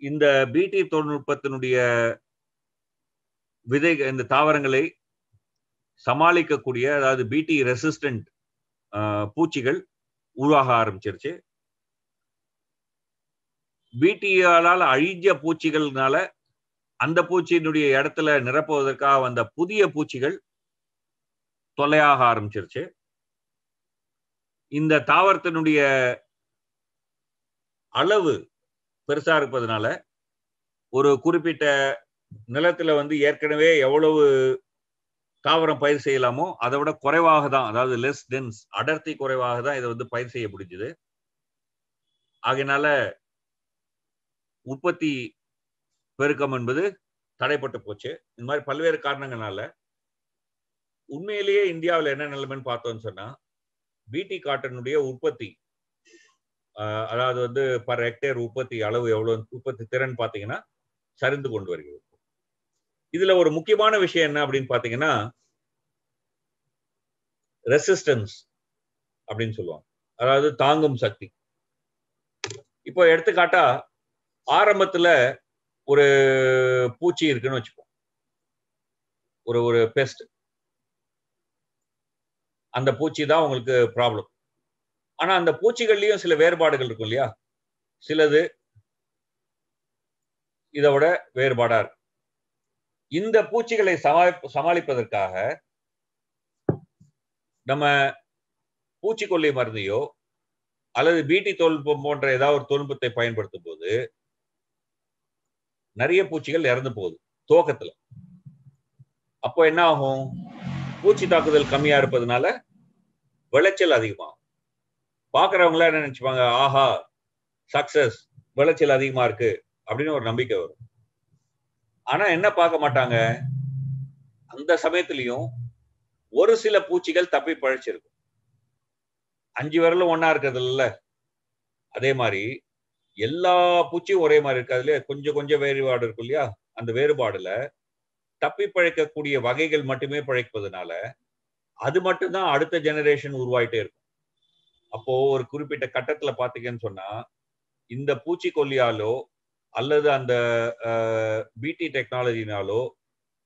இந்த பிடி தொழில்நுட்பத்தினுடைய விதை இந்த தாவரங்களை சமாளிக்கக்கூடிய அதாவது பிடி ரெசிஸ்டன்ட் பூச்சிகள் உருவாக ஆரம்பிச்சிருச்சு வீட்டியாளால் அழிஞ்ச பூச்சிகள்னால அந்த பூச்சியினுடைய இடத்துல நிரப்புவதற்காக வந்த புதிய பூச்சிகள் தொல்லையாக ஆரம்பிச்சிருச்சு இந்த தாவரத்தினுடைய அளவு பெருசா இருப்பதுனால ஒரு குறிப்பிட்ட நிலத்துல வந்து ஏற்கனவே எவ்வளவு தாவரம் பயிர் செய்யலாமோ அதை விட குறைவாக தான் அதாவது லெஸ் டென்ஸ் அடர்த்தி குறைவாக தான் இதை வந்து பயிர் செய்ய முடிஞ்சுது ஆகையினால உற்பத்தி பெருக்கம் என்பது தடைப்பட்டு போச்சு இந்த மாதிரி பல்வேறு காரணங்களால உண்மையிலேயே இந்தியாவில் என்ன நிலைமைன்னு பார்த்தோம்னு சொன்னா பிடி காட்டனுடைய உற்பத்தி அதாவது வந்து பர் ஹெக்டேர் உற்பத்தி அளவு எவ்வளவு உற்பத்தி திறன் பார்த்தீங்கன்னா சரிந்து கொண்டு வருகிறது இதுல ஒரு முக்கியமான விஷயம் என்ன அப்படின்னு பாத்தீங்கன்னா ரெசிஸ்டன்ஸ் அப்படின்னு சொல்லுவாங்க அதாவது தாங்கும் சக்தி இப்போ எடுத்துக்காட்டா ஆரம்பத்துல ஒரு பூச்சி இருக்குன்னு வச்சுப்போம் ஒரு ஒரு பெஸ்ட் அந்த பூச்சி தான் உங்களுக்கு ப்ராப்ளம் ஆனா அந்த பூச்சிகள்லயும் சில வேறுபாடுகள் இருக்கும் இல்லையா சிலது இதோட வேறுபாடா இருக்கு இந்த பூச்சிகளை சமாளிப்பதற்காக நம்ம பூச்சிக்கொல்லி மருந்தையோ அல்லது பீட்டி தொழில்நுட்பம் போன்ற ஏதாவது ஒரு தொழில்நுட்பத்தை பயன்படுத்தும் போது நிறைய பூச்சிகள் இறந்து போகுது துவக்கத்துல அப்போ என்ன ஆகும் பூச்சி தாக்குதல் கம்மியா இருப்பதுனால விளைச்சல் அதிகமாகும் பாக்குறவங்களா என்ன நினைச்சுப்பாங்க ஆஹா சக்சஸ் விளைச்சல் அதிகமா இருக்கு அப்படின்னு ஒரு நம்பிக்கை வரும் ஆனா என்ன பார்க்க மாட்டாங்க அந்த சமயத்திலையும் ஒரு சில பூச்சிகள் தப்பி பழைச்சிருக்கும் அஞ்சு விரலும் ஒன்னா இருக்கிறது இல்ல அதே மாதிரி எல்லா பூச்சியும் ஒரே மாதிரி இருக்கு அதுல கொஞ்சம் கொஞ்சம் வேறுபாடு இருக்கும் இல்லையா அந்த வேறுபாடுல தப்பி பழைக்கக்கூடிய வகைகள் மட்டுமே பழைப்பதுனால அது மட்டும்தான் அடுத்த ஜெனரேஷன் உருவாயிட்டே இருக்கும் அப்போ ஒரு குறிப்பிட்ட கட்டத்துல பாத்தீங்கன்னு சொன்னா இந்த பூச்சிக்கொல்லியாலோ அல்லது அந்த பிடி டெக்னாலஜினாலோ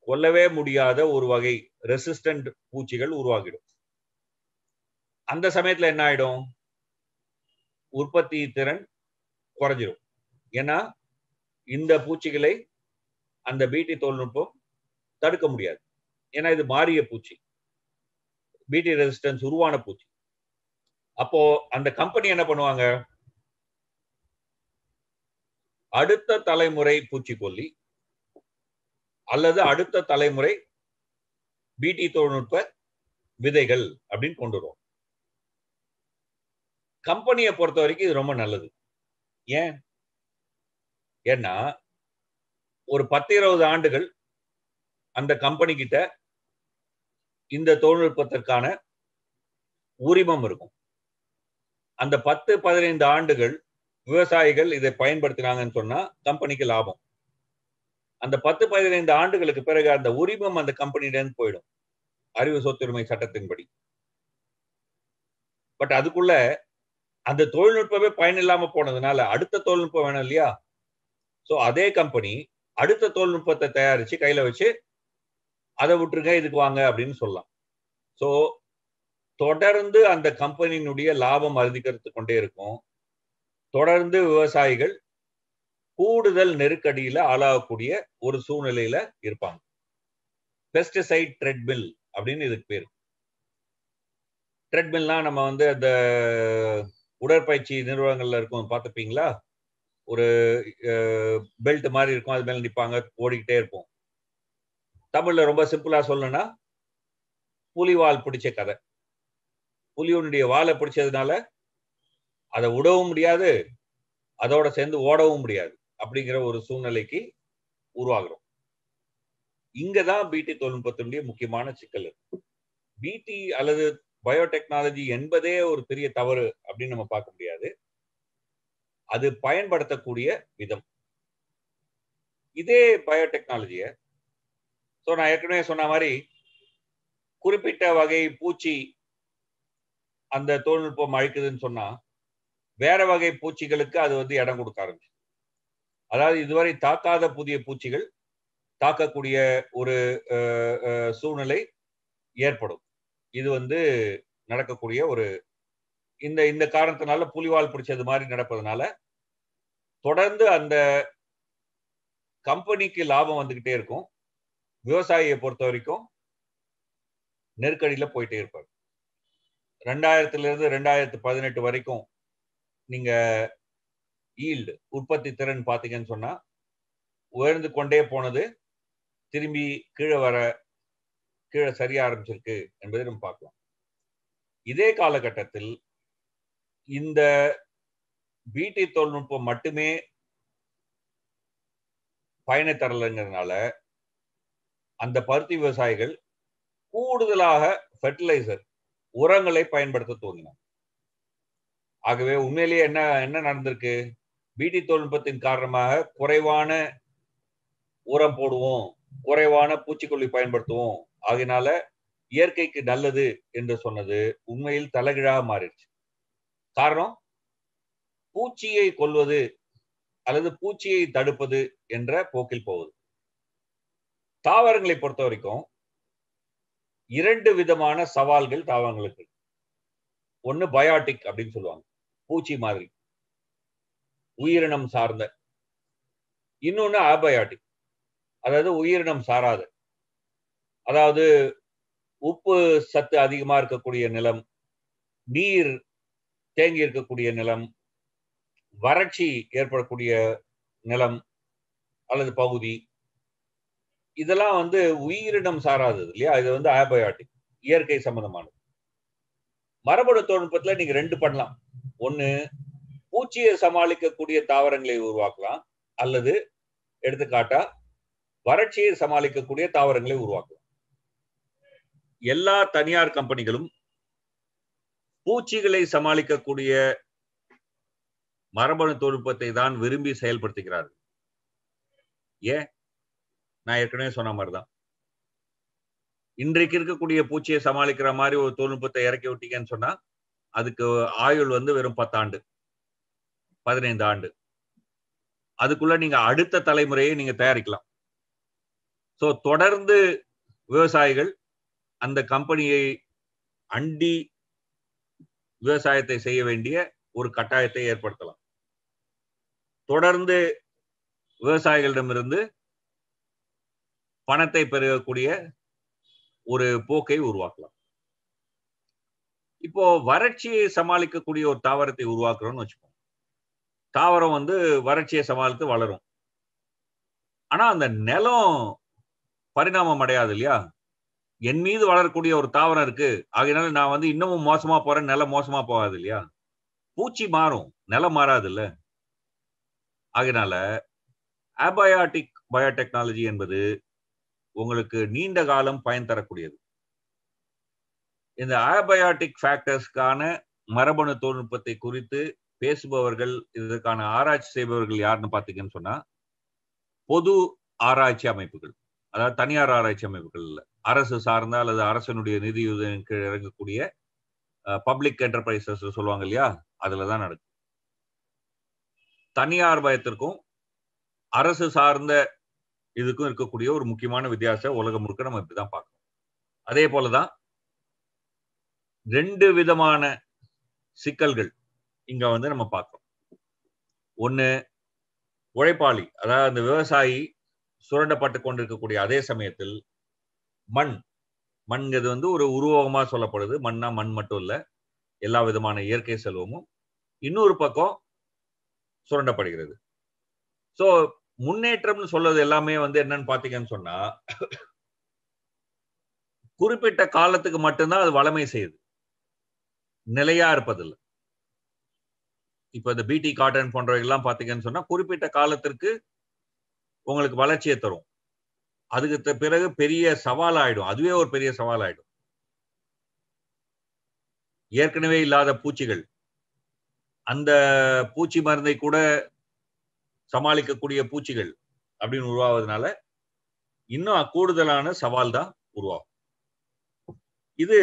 கொல்லவே முடியாத ஒரு வகை ரெசிஸ்டன்ட் பூச்சிகள் உருவாகிடும் அந்த சமயத்துல என்ன ஆயிடும் உற்பத்தி திறன் குறைஞ்சிடும் ஏன்னா இந்த பூச்சிகளை அந்த பிடி தொழில்நுட்பம் தடுக்க முடியாது ஏன்னா இது மாறிய பூச்சி பிடி ரெசிஸ்டன்ஸ் உருவான பூச்சி அப்போ அந்த கம்பெனி என்ன பண்ணுவாங்க அடுத்த தலைமுறை பூச்சிக்கொல்லி அல்லது அடுத்த தலைமுறை பிடி தொழில்நுட்ப விதைகள் அப்படின்னு கொண்டு வருவோம் கம்பெனியை பொறுத்த வரைக்கும் இது ரொம்ப நல்லது ஏன் ஏன்னா ஒரு பத்து இருபது ஆண்டுகள் அந்த கம்பெனி கிட்ட இந்த தொழில்நுட்பத்திற்கான உரிமம் இருக்கும் அந்த பத்து பதினைந்து ஆண்டுகள் விவசாயிகள் இதை பயன்படுத்தினாங்கன்னு சொன்னா கம்பெனிக்கு லாபம் அந்த பத்து பதினைந்து ஆண்டுகளுக்கு பிறகு அந்த உரிமம் அந்த கம்பெனியிடந்து போயிடும் அறிவு சொத்துரிமை சட்டத்தின்படி பட் அதுக்குள்ள அந்த தொழில்நுட்பமே பயனில்லாம போனதுனால அடுத்த தொழில்நுட்பம் வேணும் இல்லையா ஸோ அதே கம்பெனி அடுத்த தொழில்நுட்பத்தை தயாரிச்சு கையில வச்சு அதை விட்டுருங்க இதுக்கு வாங்க அப்படின்னு சொல்லலாம் ஸோ தொடர்ந்து அந்த கம்பெனியினுடைய லாபம் அதிகரித்து கொண்டே இருக்கும் தொடர்ந்து விவசாயிகள் கூடுதல் நெருக்கடியில ஆளாகக்கூடிய ஒரு சூழ்நிலையில இருப்பாங்க பெஸ்டிசைட் ட்ரெட்மில் அப்படின்னு இதுக்கு பேர் ட்ரெட்மில்னா நம்ம வந்து அந்த உடற்பயிற்சி நிறுவனங்கள்ல இருக்கும் பார்த்துப்பீங்களா ஒரு பெல்ட் மாதிரி இருக்கும் அது மேலே நிற்பாங்க ஓடிக்கிட்டே இருப்போம் தமிழில் ரொம்ப சிம்பிளாக சொல்லணும்னா புலிவால் பிடிச்ச கதை புலியுனுடைய வாழை பிடிச்சதுனால அதை விடவும் முடியாது அதோட சேர்ந்து ஓடவும் முடியாது அப்படிங்கிற ஒரு சூழ்நிலைக்கு உருவாகிறோம் இங்கதான் பிடி தொழில்நுட்பத்தினுடைய முக்கியமான சிக்கல் இருக்கு பிடி அல்லது பயோடெக்னாலஜி என்பதே ஒரு பெரிய தவறு அப்படின்னு நம்ம பார்க்க முடியாது அது பயன்படுத்தக்கூடிய விதம் இதே பயோடெக்னாலஜிய ஸோ நான் ஏற்கனவே சொன்ன மாதிரி குறிப்பிட்ட வகை பூச்சி அந்த தொழில்நுட்பம் அழிக்குதுன்னு சொன்னா வேற வகை பூச்சிகளுக்கு அது வந்து இடம் கொடுக்க ஆரம்பிச்சு அதாவது இதுவரை தாக்காத புதிய பூச்சிகள் தாக்கக்கூடிய ஒரு சூழ்நிலை ஏற்படும் இது வந்து நடக்கக்கூடிய ஒரு இந்த இந்த காரணத்தினால புலிவால் பிடிச்சது மாதிரி நடப்பதனால தொடர்ந்து அந்த கம்பெனிக்கு லாபம் வந்துகிட்டே இருக்கும் விவசாயியை பொறுத்த வரைக்கும் நெருக்கடியில் போயிட்டே இருப்பார் ரெண்டாயிரத்துல இருந்து ரெண்டாயிரத்து பதினெட்டு வரைக்கும் நீங்க ஈல்டு உற்பத்தி திறன் பார்த்தீங்கன்னு சொன்னா உயர்ந்து கொண்டே போனது திரும்பி கீழே வர கீழே சரிய ஆரம்பிச்சிருக்கு என்பதை நம்ம பார்க்கலாம் இதே காலகட்டத்தில் இந்த பிடி தொழில்நுட்பம் மட்டுமே பயனை தரலைங்கிறதுனால அந்த பருத்தி விவசாயிகள் கூடுதலாக ஃபெர்டிலைசர் உரங்களை பயன்படுத்த தோன்றினார் ஆகவே உண்மையிலேயே என்ன என்ன நடந்திருக்கு பிடி தொழில்நுட்பத்தின் காரணமாக குறைவான உரம் போடுவோம் குறைவான பூச்சிக்கொல்லி பயன்படுத்துவோம் ஆகினால இயற்கைக்கு நல்லது என்று சொன்னது உண்மையில் தலைகீழாக மாறிடுச்சு காரணம் பூச்சியை கொல்வது அல்லது பூச்சியை தடுப்பது என்ற போக்கில் போகுது தாவரங்களை பொறுத்த வரைக்கும் இரண்டு விதமான சவால்கள் தாவரங்களுக்கு ஒன்று பயாட்டிக் அப்படின்னு சொல்லுவாங்க பூச்சி மாதிரி உயிரினம் சார்ந்த இன்னொன்னு ஆபயாட்டிக் அதாவது உயிரினம் சாராத அதாவது உப்பு சத்து அதிகமாக இருக்கக்கூடிய நிலம் நீர் தேங்கி இருக்கக்கூடிய நிலம் வறட்சி ஏற்படக்கூடிய நிலம் அல்லது பகுதி இதெல்லாம் வந்து உயிரினம் சாராதது இல்லையா இது வந்து ஆபயாட்டிக் இயற்கை சம்பந்தமானது மரபணு தொழில்நுட்பத்தில் நீங்கள் ரெண்டு பண்ணலாம் ஒண்ணு பூச்சியை சமாளிக்கக்கூடிய தாவரங்களை உருவாக்கலாம் அல்லது எடுத்துக்காட்டா வறட்சியை சமாளிக்கக்கூடிய தாவரங்களை உருவாக்கலாம் எல்லா தனியார் கம்பெனிகளும் பூச்சிகளை சமாளிக்கக்கூடிய மரபணு தொழில்நுட்பத்தை தான் விரும்பி செயல்படுத்துகிறார்கள் ஏன் நான் ஏற்கனவே சொன்ன மாதிரிதான் இன்றைக்கு இருக்கக்கூடிய பூச்சியை சமாளிக்கிற மாதிரி ஒரு தொழில்நுட்பத்தை இறக்கி விட்டீங்கன்னு சொன்னா அதுக்கு ஆயுள் வந்து வெறும் பத்தாண்டு பதினைந்து ஆண்டு அதுக்குள்ள நீங்க அடுத்த தலைமுறையை நீங்க தயாரிக்கலாம் ஸோ தொடர்ந்து விவசாயிகள் அந்த கம்பெனியை அண்டி விவசாயத்தை செய்ய வேண்டிய ஒரு கட்டாயத்தை ஏற்படுத்தலாம் தொடர்ந்து விவசாயிகளிடமிருந்து பணத்தை பெறக்கூடிய ஒரு போக்கை உருவாக்கலாம் இப்போ வறட்சியை சமாளிக்கக்கூடிய ஒரு தாவரத்தை உருவாக்குறோம்னு வச்சுப்போம் தாவரம் வந்து வறட்சியை சமாளித்து வளரும் ஆனா அந்த நிலம் பரிணாமம் அடையாது இல்லையா என் மீது வளரக்கூடிய ஒரு தாவரம் இருக்கு ஆகையினால நான் வந்து இன்னமும் மோசமா போறேன் நிலம் மோசமா போகாது இல்லையா பூச்சி மாறும் நிலம் மாறாது இல்ல ஆகினால ஆபயாட்டிக் பயோடெக்னாலஜி என்பது உங்களுக்கு நீண்ட காலம் பயன் தரக்கூடியது இந்த ஆபயாட்டிக் ஃபேக்டர்ஸ்க்கான மரபணு தொழில்நுட்பத்தை குறித்து பேசுபவர்கள் இதற்கான ஆராய்ச்சி செய்பவர்கள் யாருன்னு பார்த்தீங்கன்னு சொன்னா பொது ஆராய்ச்சி அமைப்புகள் அதாவது தனியார் ஆராய்ச்சி அமைப்புகள் இல்லை அரசு சார்ந்த அல்லது அரசனுடைய நிதியுதவியின் கீழ் இறங்கக்கூடிய பப்ளிக் என்டர்பிரைசஸ் சொல்லுவாங்க இல்லையா அதில் தான் நடக்கும் தனியார் பயத்திற்கும் அரசு சார்ந்த இதுக்கும் இருக்கக்கூடிய ஒரு முக்கியமான வித்தியாசம் உலகம் முழுக்க நம்ம இப்படி தான் பார்க்கணும் அதே போல தான் ரெண்டு விதமான சிக்கல்கள் இங்க வந்து நம்ம பார்க்கணும் ஒண்ணு உழைப்பாளி அதாவது அந்த விவசாயி சுரண்டப்பட்டு கொண்டிருக்கக்கூடிய அதே சமயத்தில் மண் மண்ங்கிறது வந்து ஒரு உருவகமா சொல்லப்படுது மண்ணா மண் மட்டும் இல்லை எல்லா விதமான இயற்கை செல்வமும் இன்னொரு பக்கம் சுரண்டப்படுகிறது ஸோ முன்னேற்றம்னு சொல்றது எல்லாமே வந்து என்னன்னு பாத்தீங்கன்னு சொன்னா குறிப்பிட்ட காலத்துக்கு மட்டும்தான் அது வளமை செய்யுது நிலையா இருப்பதில்லை இப்போ இந்த பிடி காட்டன் போன்றவைகள்லாம் பார்த்தீங்கன்னு சொன்னால் குறிப்பிட்ட காலத்திற்கு உங்களுக்கு வளர்ச்சியை தரும் அதுக்கு பிறகு பெரிய சவால் ஆயிடும் அதுவே ஒரு பெரிய சவால் ஆயிடும் ஏற்கனவே இல்லாத பூச்சிகள் அந்த பூச்சி மருந்தை கூட சமாளிக்கக்கூடிய பூச்சிகள் அப்படின்னு உருவாவதுனால இன்னும் கூடுதலான சவால் தான் உருவாகும் இது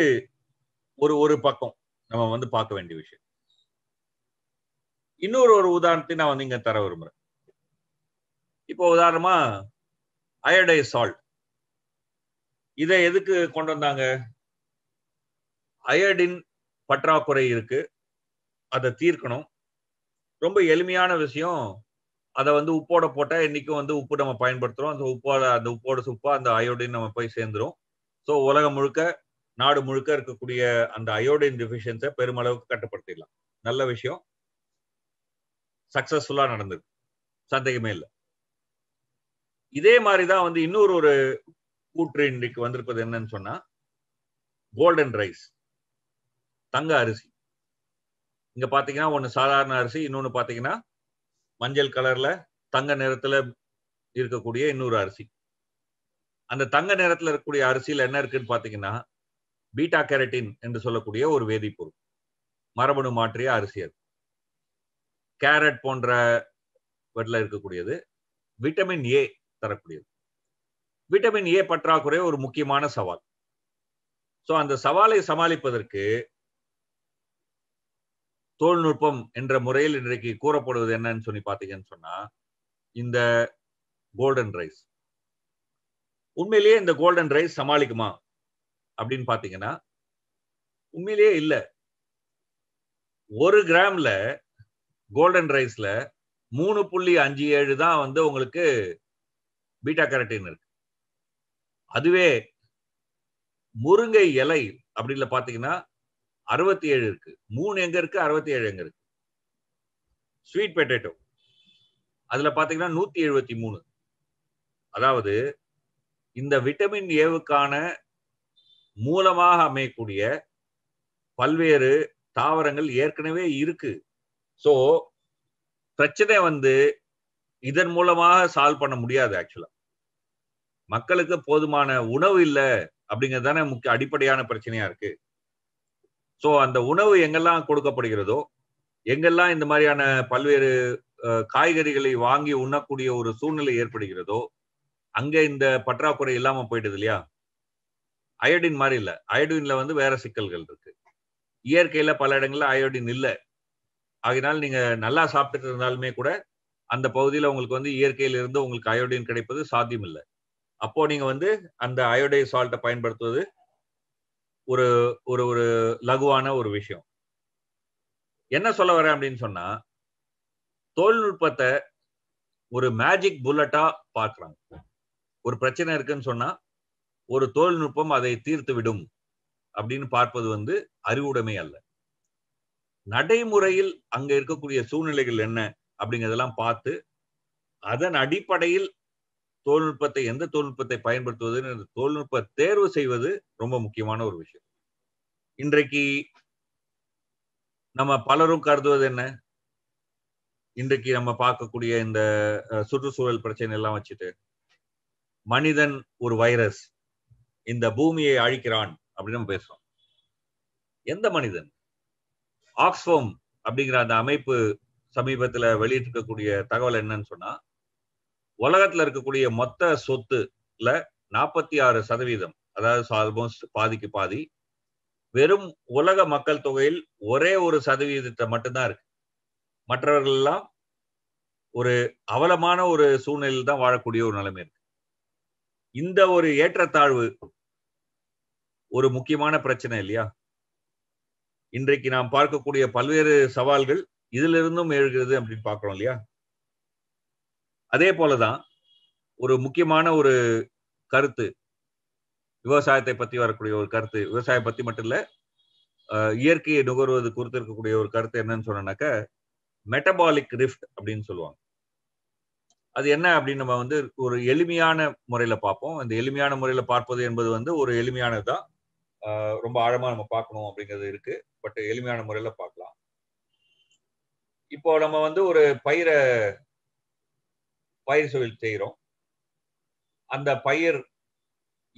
ஒரு ஒரு பக்கம் நம்ம வந்து பார்க்க வேண்டிய விஷயம் இன்னொரு ஒரு உதாரணத்தை நான் வந்து இங்க தர விரும்புறேன் இப்போ உதாரணமா அயடை சால்ட் இதை எதுக்கு கொண்டு வந்தாங்க அயடின் பற்றாக்குறை இருக்கு அதை தீர்க்கணும் ரொம்ப எளிமையான விஷயம் அதை வந்து உப்போட போட்டால் என்றைக்கும் வந்து உப்பு நம்ம பயன்படுத்துகிறோம் அந்த உப்போட அந்த உப்போட சுப்பாக அந்த அயோடின் நம்ம போய் சேர்ந்துடும் ஸோ உலகம் முழுக்க நாடு முழுக்க இருக்கக்கூடிய அந்த அயோடின் டிஃபிஷியன்ஸை பெருமளவுக்கு கட்டுப்படுத்திடலாம் நல்ல விஷயம் சக்சஸ்ஃபுல்லா நடந்திருக்கு சந்தேகமே இல்லை இதே மாதிரி தான் வந்து இன்னொரு ஒரு கூற்று இன்றைக்கு வந்திருப்பது என்னன்னு சொன்னா கோல்டன் ரைஸ் தங்க அரிசி இங்க பாத்தீங்கன்னா ஒன்னு சாதாரண அரிசி இன்னொன்னு பாத்தீங்கன்னா மஞ்சள் கலர்ல தங்க நிறத்துல இருக்கக்கூடிய இன்னொரு அரிசி அந்த தங்க நிறத்துல இருக்கக்கூடிய அரிசியில் என்ன இருக்குன்னு பாத்தீங்கன்னா பீட்டா கேரட்டின் என்று சொல்லக்கூடிய ஒரு வேதிப்பொருள் மரபணு மாற்றிய அரிசி அது கேரட் போன்ற வெட்டில் இருக்கக்கூடியது விட்டமின் ஏ தரக்கூடியது விட்டமின் ஏ பற்றாக்குறை ஒரு முக்கியமான சவால் ஸோ அந்த சவாலை சமாளிப்பதற்கு தொழில்நுட்பம் என்ற முறையில் இன்றைக்கு கூறப்படுவது என்னன்னு சொல்லி பார்த்தீங்கன்னு சொன்னா இந்த கோல்டன் ரைஸ் உண்மையிலேயே இந்த கோல்டன் ரைஸ் சமாளிக்குமா அப்படின்னு பாத்தீங்கன்னா உண்மையிலேயே இல்ல ஒரு கிராம்ல கோல்டன் ரைஸ்ல மூணு புள்ளி அஞ்சு ஏழு தான் வந்து உங்களுக்கு பீட்டா கரட்டின் இருக்கு அதுவே முருங்கை இலை அப்படின்னு பாத்தீங்கன்னா அறுபத்தி ஏழு இருக்கு மூணு எங்க இருக்கு அறுபத்தி ஏழு எங்க இருக்கு ஸ்வீட் பொட்டேட்டோ அதுல பாத்தீங்கன்னா நூத்தி எழுபத்தி மூணு அதாவது இந்த விட்டமின் ஏவுக்கான மூலமாக அமையக்கூடிய பல்வேறு தாவரங்கள் ஏற்கனவே இருக்கு ஸோ பிரச்சனை வந்து இதன் மூலமாக சால்வ் பண்ண முடியாது ஆக்சுவலா மக்களுக்கு போதுமான உணவு இல்லை அப்படிங்கிறது தானே முக்கிய அடிப்படையான பிரச்சனையா இருக்கு ஸோ அந்த உணவு எங்கெல்லாம் கொடுக்கப்படுகிறதோ எங்கெல்லாம் இந்த மாதிரியான பல்வேறு காய்கறிகளை வாங்கி உண்ணக்கூடிய ஒரு சூழ்நிலை ஏற்படுகிறதோ அங்க இந்த பற்றாக்குறை இல்லாம போயிடுது இல்லையா அயோடின் மாதிரி இல்லை அயோடின்ல வந்து வேற சிக்கல்கள் இருக்கு இயற்கையில பல இடங்கள்ல அயோடின் இல்லை ஆகினால் நீங்க நல்லா சாப்பிட்டுட்டு இருந்தாலுமே கூட அந்த பகுதியில் உங்களுக்கு வந்து இயற்கையில இருந்து உங்களுக்கு அயோடின் கிடைப்பது சாத்தியம் இல்லை அப்போ நீங்க வந்து அந்த அயோடை சால்ட்டை பயன்படுத்துவது ஒரு ஒரு ஒரு லகுவான ஒரு விஷயம் என்ன சொல்ல வரேன் அப்படின்னு சொன்னா தொழில்நுட்பத்தை ஒரு மேஜிக் புல்லட்டா பாக்குறாங்க ஒரு பிரச்சனை இருக்குன்னு சொன்னா ஒரு தொழில்நுட்பம் அதை தீர்த்து விடும் அப்படின்னு பார்ப்பது வந்து அறிவுடைமை அல்ல நடைமுறையில் அங்க இருக்கக்கூடிய சூழ்நிலைகள் என்ன அப்படிங்கிறதெல்லாம் பார்த்து அதன் அடிப்படையில் தொழில்நுட்பத்தை எந்த தொழில்நுட்பத்தை பயன்படுத்துவது தொழில்நுட்ப தேர்வு செய்வது ரொம்ப முக்கியமான ஒரு விஷயம் இன்றைக்கு நம்ம பலரும் கருதுவது என்ன இன்றைக்கு நம்ம பார்க்கக்கூடிய இந்த சுற்றுச்சூழல் பிரச்சனை எல்லாம் வச்சுட்டு மனிதன் ஒரு வைரஸ் இந்த பூமியை அழிக்கிறான் அப்படின்னு நம்ம பேசுறோம் எந்த மனிதன் ஆக்ஸ்போம் அப்படிங்கிற அந்த அமைப்பு சமீபத்துல வெளியிட்டிருக்கக்கூடிய தகவல் என்னன்னு சொன்னா உலகத்துல இருக்கக்கூடிய மொத்த சொத்துல நாற்பத்தி ஆறு சதவீதம் அதாவது ஆல்மோஸ்ட் பாதிக்கு பாதி வெறும் உலக மக்கள் தொகையில் ஒரே ஒரு சதவீதத்தை மட்டும்தான் இருக்கு மற்றவர்கள் எல்லாம் ஒரு அவலமான ஒரு சூழ்நிலையில் தான் வாழக்கூடிய ஒரு நிலைமை இருக்கு இந்த ஒரு ஏற்றத்தாழ்வு ஒரு முக்கியமான பிரச்சனை இல்லையா இன்றைக்கு நாம் பார்க்கக்கூடிய பல்வேறு சவால்கள் இதிலிருந்தும் எழுகிறது அப்படின்னு பார்க்கிறோம் இல்லையா அதே போலதான் ஒரு முக்கியமான ஒரு கருத்து விவசாயத்தை பத்தி வரக்கூடிய ஒரு கருத்து விவசாயம் பத்தி மட்டும் இல்ல இயற்கையை நுகர்வது குறித்து இருக்கக்கூடிய ஒரு கருத்து என்னன்னு சொன்னாக்க மெட்டபாலிக் ரிஃப்ட் அப்படின்னு சொல்லுவாங்க அது என்ன அப்படின்னு நம்ம வந்து ஒரு எளிமையான முறையில பார்ப்போம் அந்த எளிமையான முறையில பார்ப்பது என்பது வந்து ஒரு எளிமையானதுதான் ரொம்ப ஆழமா நம்ம பார்க்கணும் அப்படிங்கிறது இருக்கு பட் எளிமையான முறையில பார்க்கலாம் இப்போ நம்ம வந்து ஒரு பயிரை பயிர் சொல் செய்கிறோம் அந்த பயிர்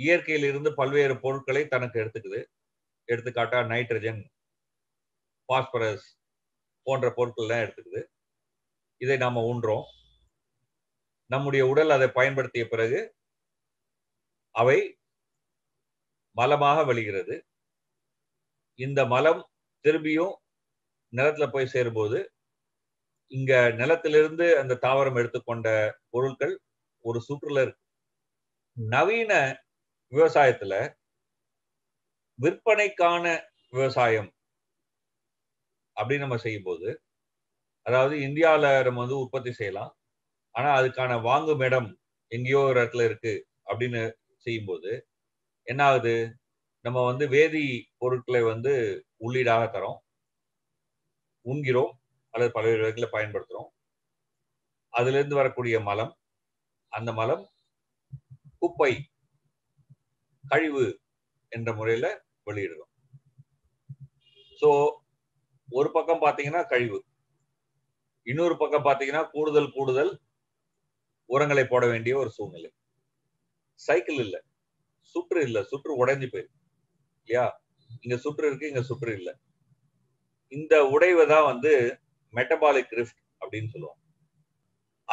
இயற்கையிலிருந்து பல்வேறு பொருட்களை தனக்கு எடுத்துக்குது எடுத்துக்காட்டா நைட்ரஜன் பாஸ்பரஸ் போன்ற பொருட்கள் தான் எடுத்துக்குது இதை நாம உண்றோம் நம்முடைய உடல் அதை பயன்படுத்திய பிறகு அவை மலமாக வெளிகிறது இந்த மலம் திரும்பியும் நிலத்துல போய் சேரும்போது இங்க நிலத்திலிருந்து அந்த தாவரம் எடுத்துக்கொண்ட பொருட்கள் ஒரு சுற்றுல இருக்கு நவீன விவசாயத்துல விற்பனைக்கான விவசாயம் அப்படின்னு நம்ம செய்யும்போது அதாவது இந்தியாவில நம்ம வந்து உற்பத்தி செய்யலாம் ஆனா அதுக்கான வாங்கும் இடம் எங்கேயோ ஒரு இடத்துல இருக்கு அப்படின்னு செய்யும்போது என்ன ஆகுது நம்ம வந்து வேதி பொருட்களை வந்து உள்ளீடாக தரோம் உண்கிறோம் அல்லது பல்வேறு வகையில் பயன்படுத்துகிறோம் அதுலேருந்து வரக்கூடிய மலம் அந்த மலம் குப்பை கழிவு என்ற முறையில் வெளியிடுறோம் ஸோ ஒரு பக்கம் பார்த்தீங்கன்னா கழிவு இன்னொரு பக்கம் பார்த்தீங்கன்னா கூடுதல் கூடுதல் உரங்களை போட வேண்டிய ஒரு சூழ்நிலை சைக்கிள் இல்லை சுற்று இல்ல சுற்று உடைஞ்சு போயிருக்கு இல்லையா இங்க சுற்று இருக்கு இங்க சுற்று இல்ல இந்த உடைவை தான் வந்து மெட்டபாலிக் ரிஃப்ட் அப்படின்னு சொல்லுவோம்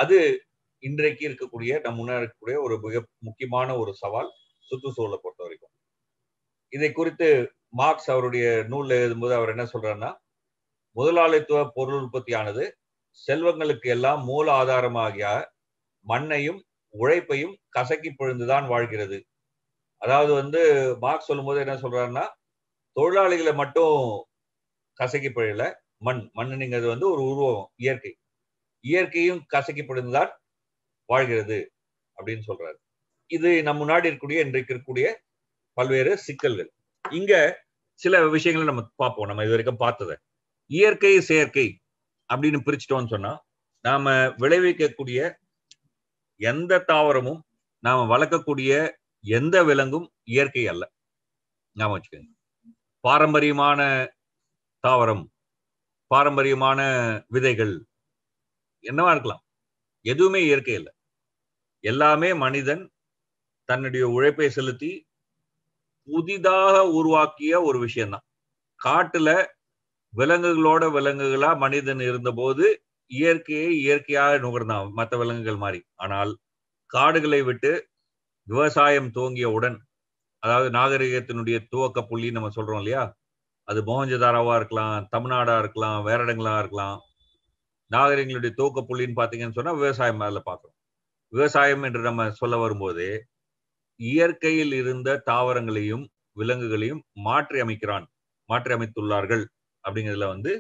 அது இன்றைக்கு இருக்கக்கூடிய நம் முன்னாடி இருக்கக்கூடிய ஒரு மிக முக்கியமான ஒரு சவால் சுற்றுச்சூழலை பொறுத்த வரைக்கும் இதை குறித்து மார்க்ஸ் அவருடைய நூலில் எழுதும்போது அவர் என்ன சொல்றாருன்னா முதலாளித்துவ பொருள் உற்பத்தியானது செல்வங்களுக்கு எல்லாம் மூல ஆதாரமாகிய மண்ணையும் உழைப்பையும் கசக்கி பொழுந்துதான் வாழ்கிறது அதாவது வந்து மார்க் சொல்லும்போது என்ன சொல்றாருன்னா தொழிலாளிகளை மட்டும் கசக்கி பழையல மண் மண்ணுங்கிறது வந்து ஒரு உருவம் இயற்கை இயற்கையும் கசக்கி பிடிந்தான் வாழ்கிறது அப்படின்னு சொல்றாரு இது நம் முன்னாடி இருக்கக்கூடிய இன்றைக்கு இருக்கக்கூடிய பல்வேறு சிக்கல்கள் இங்க சில விஷயங்களை நம்ம பார்ப்போம் நம்ம இது வரைக்கும் பார்த்ததை இயற்கை செயற்கை அப்படின்னு பிரிச்சுட்டோம்னு சொன்னா நாம விளைவிக்கக்கூடிய எந்த தாவரமும் நாம வளர்க்கக்கூடிய எந்த விலங்கும் இயற்கை அல்ல ஞாபகம் வச்சுக்கோங்க பாரம்பரியமான தாவரம் பாரம்பரியமான விதைகள் என்னவா இருக்கலாம் எதுவுமே இயற்கை இல்லை எல்லாமே மனிதன் தன்னுடைய உழைப்பை செலுத்தி புதிதாக உருவாக்கிய ஒரு விஷயம்தான் காட்டுல விலங்குகளோட விலங்குகளா மனிதன் இருந்தபோது இயற்கையை இயற்கையாக நுகர்ந்தான் மற்ற விலங்குகள் மாதிரி ஆனால் காடுகளை விட்டு விவசாயம் துவங்கியவுடன் அதாவது நாகரிகத்தினுடைய துவக்க புள்ளி நம்ம சொல்றோம் இல்லையா அது மோகஞ்சதாராவா இருக்கலாம் தமிழ்நாடா இருக்கலாம் வேற இடங்களா இருக்கலாம் நாகரிகங்களுடைய துவக்க புள்ளின்னு பார்த்தீங்கன்னு சொன்னா விவசாயம் அதில் பாக்குறோம் விவசாயம் என்று நம்ம சொல்ல வரும்போது இயற்கையில் இருந்த தாவரங்களையும் விலங்குகளையும் மாற்றி அமைக்கிறான் மாற்றி அமைத்துள்ளார்கள் அப்படிங்கிறதுல வந்து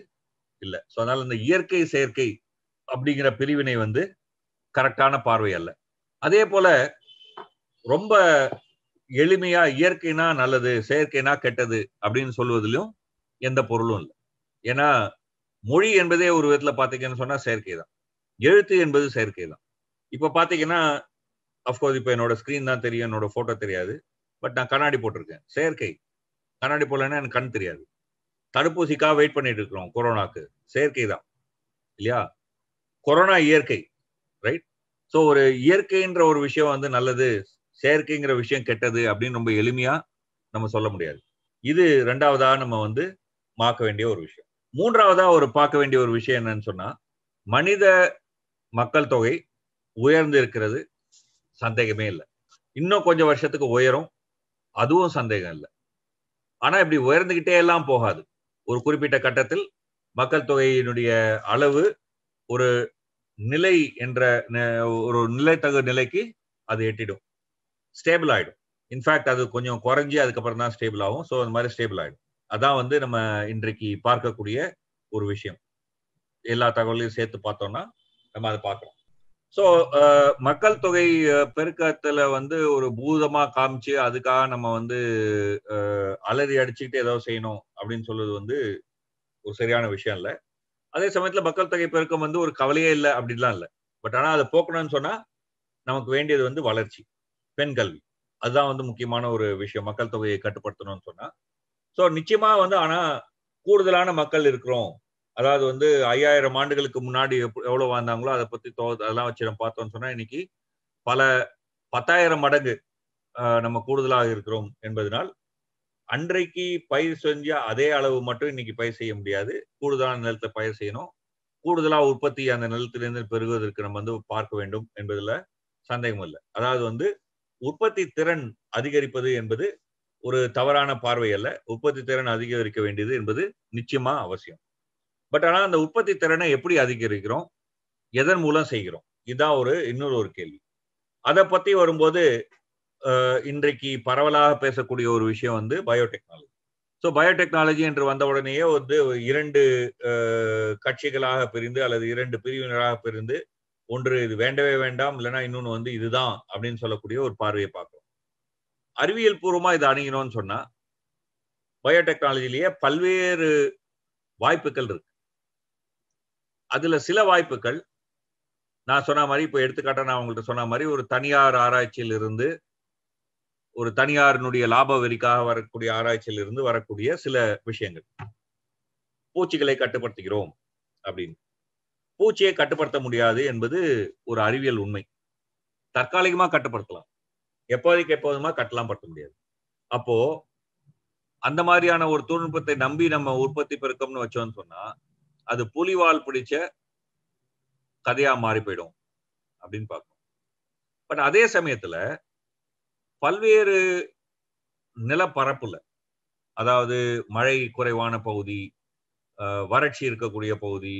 இல்லை ஸோ அதனால இந்த இயற்கை செயற்கை அப்படிங்கிற பிரிவினை வந்து கரெக்டான பார்வை அல்ல அதே போல ரொம்ப எளிமையா இயற்கைனா நல்லது செயற்கைனா கெட்டது அப்படின்னு சொல்வதிலும் எந்த பொருளும் இல்லை ஏன்னா மொழி என்பதே ஒரு விதத்துல பாத்தீங்கன்னு சொன்னா செயற்கை தான் எழுத்து என்பது செயற்கை தான் இப்ப பாத்தீங்கன்னா அப்கோர்ஸ் இப்ப என்னோட ஸ்கிரீன் தான் தெரியும் என்னோட போட்டோ தெரியாது பட் நான் கண்ணாடி போட்டிருக்கேன் செயற்கை கண்ணாடி போடலன்னா எனக்கு கண் தெரியாது தடுப்பூசிக்காக வெயிட் பண்ணிட்டு இருக்கிறோம் கொரோனாக்கு செயற்கை தான் இல்லையா கொரோனா இயற்கை ரைட் ஸோ ஒரு இயற்கைன்ற ஒரு விஷயம் வந்து நல்லது செயற்கைங்கிற விஷயம் கெட்டது அப்படின்னு ரொம்ப எளிமையா நம்ம சொல்ல முடியாது இது ரெண்டாவதா நம்ம வந்து பார்க்க வேண்டிய ஒரு விஷயம் மூன்றாவதா ஒரு பார்க்க வேண்டிய ஒரு விஷயம் என்னன்னு சொன்னா மனித மக்கள் தொகை உயர்ந்து இருக்கிறது சந்தேகமே இல்லை இன்னும் கொஞ்சம் வருஷத்துக்கு உயரும் அதுவும் சந்தேகம் இல்லை ஆனா இப்படி உயர்ந்துகிட்டே எல்லாம் போகாது ஒரு குறிப்பிட்ட கட்டத்தில் மக்கள் தொகையினுடைய அளவு ஒரு நிலை என்ற ஒரு நிலைத்தகு நிலைக்கு அது எட்டிடும் ஸ்டேபிள் ஆகிடும் இன்ஃபேக்ட் அது கொஞ்சம் குறைஞ்சி அதுக்கப்புறம் தான் ஸ்டேபிள் ஆகும் ஸோ அந்த மாதிரி ஸ்டேபிள் ஆகிடும் அதான் வந்து நம்ம இன்றைக்கு பார்க்கக்கூடிய ஒரு விஷயம் எல்லா தகவலையும் சேர்த்து பார்த்தோம்னா நம்ம அதை பார்க்குறோம் ஸோ மக்கள் தொகை பெருக்கத்தில் வந்து ஒரு பூதமா காமிச்சு அதுக்காக நம்ம வந்து அலறி அடிச்சுக்கிட்டு ஏதோ செய்யணும் அப்படின்னு சொல்றது வந்து ஒரு சரியான விஷயம் இல்லை அதே சமயத்தில் மக்கள் தொகை பெருக்கம் வந்து ஒரு கவலையே இல்லை அப்படின்லாம் இல்லை பட் ஆனால் அதை போக்கணும்னு சொன்னால் நமக்கு வேண்டியது வந்து வளர்ச்சி பெண் கல்வி அதுதான் வந்து முக்கியமான ஒரு விஷயம் மக்கள் தொகையை கட்டுப்படுத்தணும்னு சொன்னா ஸோ நிச்சயமா வந்து ஆனா கூடுதலான மக்கள் இருக்கிறோம் அதாவது வந்து ஐயாயிரம் ஆண்டுகளுக்கு முன்னாடி எவ்வளவு வாழ்ந்தாங்களோ அதை பத்தி தோ அதெல்லாம் வச்சு நம்ம பார்த்தோம்னு சொன்னா இன்னைக்கு பல பத்தாயிரம் மடங்கு நம்ம கூடுதலாக இருக்கிறோம் என்பதனால் அன்றைக்கு பயிர் செஞ்ச அதே அளவு மட்டும் இன்னைக்கு பயிர் செய்ய முடியாது கூடுதலான நிலத்தை பயிர் செய்யணும் கூடுதலாக உற்பத்தி அந்த நிலத்திலிருந்து பெறுவதற்கு நம்ம வந்து பார்க்க வேண்டும் என்பதில் சந்தேகம் இல்லை அதாவது வந்து உற்பத்தி திறன் அதிகரிப்பது என்பது ஒரு தவறான பார்வை அல்ல உற்பத்தி திறன் அதிகரிக்க வேண்டியது என்பது நிச்சயமா அவசியம் பட் ஆனால் அந்த உற்பத்தி திறனை எப்படி அதிகரிக்கிறோம் எதன் மூலம் செய்கிறோம் இதான் ஒரு இன்னொரு ஒரு கேள்வி அதை பத்தி வரும்போது இன்றைக்கு பரவலாக பேசக்கூடிய ஒரு விஷயம் வந்து பயோடெக்னாலஜி ஸோ பயோடெக்னாலஜி என்று வந்த உடனேயே வந்து இரண்டு கட்சிகளாக பிரிந்து அல்லது இரண்டு பிரிவினராக பிரிந்து ஒன்று இது வேண்டவே வேண்டாம் இல்லைன்னா இன்னொன்று வந்து இதுதான் அப்படின்னு சொல்லக்கூடிய ஒரு பார்வையை பார்க்கலாம் அறிவியல் பூர்வமா இதை அணுகினோம்னு சொன்னா பயோடெக்னாலஜிலேயே பல்வேறு வாய்ப்புகள் இருக்கு அதுல சில வாய்ப்புகள் நான் சொன்ன மாதிரி இப்போ எடுத்துக்காட்ட நான் உங்கள்ட்ட சொன்ன மாதிரி ஒரு தனியார் ஆராய்ச்சியில் இருந்து ஒரு தனியாரினுடைய லாப வெறிக்காக வரக்கூடிய ஆராய்ச்சியில் இருந்து வரக்கூடிய சில விஷயங்கள் பூச்சிகளை கட்டுப்படுத்துகிறோம் அப்படின்னு பூச்சியை கட்டுப்படுத்த முடியாது என்பது ஒரு அறிவியல் உண்மை தற்காலிகமா கட்டுப்படுத்தலாம் எப்போதைக்கு எப்போதுமா கட்டலாம் படுத்த முடியாது அப்போ அந்த மாதிரியான ஒரு தொழில்நுட்பத்தை நம்பி நம்ம உற்பத்தி பெருக்கம்னு வச்சோம்னு சொன்னா அது புலிவால் பிடிச்ச கதையா மாறி போயிடும் அப்படின்னு பார்க்கணும் பட் அதே சமயத்துல பல்வேறு நிலப்பரப்புல அதாவது மழை குறைவான பகுதி வறட்சி இருக்கக்கூடிய பகுதி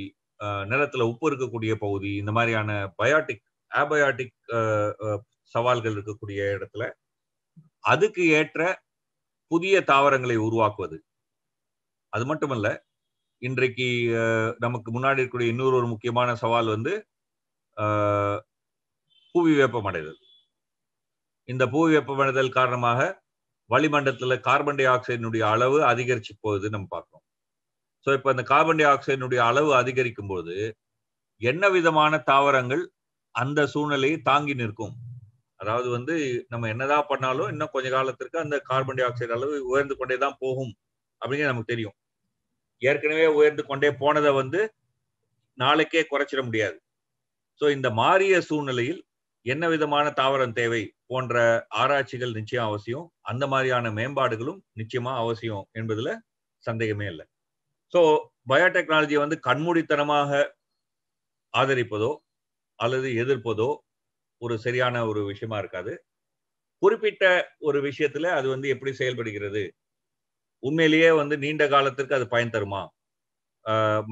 நிலத்துல உப்பு இருக்கக்கூடிய பகுதி இந்த மாதிரியான பயாட்டிக் ஆபயாட்டிக் சவால்கள் இருக்கக்கூடிய இடத்துல அதுக்கு ஏற்ற புதிய தாவரங்களை உருவாக்குவது அது மட்டுமல்ல இன்றைக்கு நமக்கு முன்னாடி இருக்கக்கூடிய இன்னொரு ஒரு முக்கியமான சவால் வந்து புவி வெப்பமடைதல் இந்த புவி வெப்பமடைதல் காரணமாக வளிமண்டலத்தில் கார்பன் டை ஆக்சைடினுடைய அளவு அதிகரிச்சு போகுதுன்னு நம்ம பார்க்குறோம் ஸோ இப்போ இந்த கார்பன் டை ஆக்சைடினுடைய அளவு அதிகரிக்கும் போது என்ன விதமான தாவரங்கள் அந்த சூழ்நிலையை தாங்கி நிற்கும் அதாவது வந்து நம்ம என்னதான் பண்ணாலும் இன்னும் கொஞ்ச காலத்திற்கு அந்த கார்பன் டை ஆக்சைடு அளவு உயர்ந்து கொண்டே தான் போகும் அப்படிங்கிறது நமக்கு தெரியும் ஏற்கனவே உயர்ந்து கொண்டே போனதை வந்து நாளைக்கே குறைச்சிட முடியாது ஸோ இந்த மாறிய சூழ்நிலையில் என்ன விதமான தாவரம் தேவை போன்ற ஆராய்ச்சிகள் நிச்சயம் அவசியம் அந்த மாதிரியான மேம்பாடுகளும் நிச்சயமா அவசியம் என்பதுல சந்தேகமே இல்லை ஸோ பயோடெக்னாலஜியை வந்து கண்மூடித்தனமாக ஆதரிப்பதோ அல்லது எதிர்ப்பதோ ஒரு சரியான ஒரு விஷயமா இருக்காது குறிப்பிட்ட ஒரு விஷயத்துல அது வந்து எப்படி செயல்படுகிறது உண்மையிலேயே வந்து நீண்ட காலத்திற்கு அது பயன் தருமா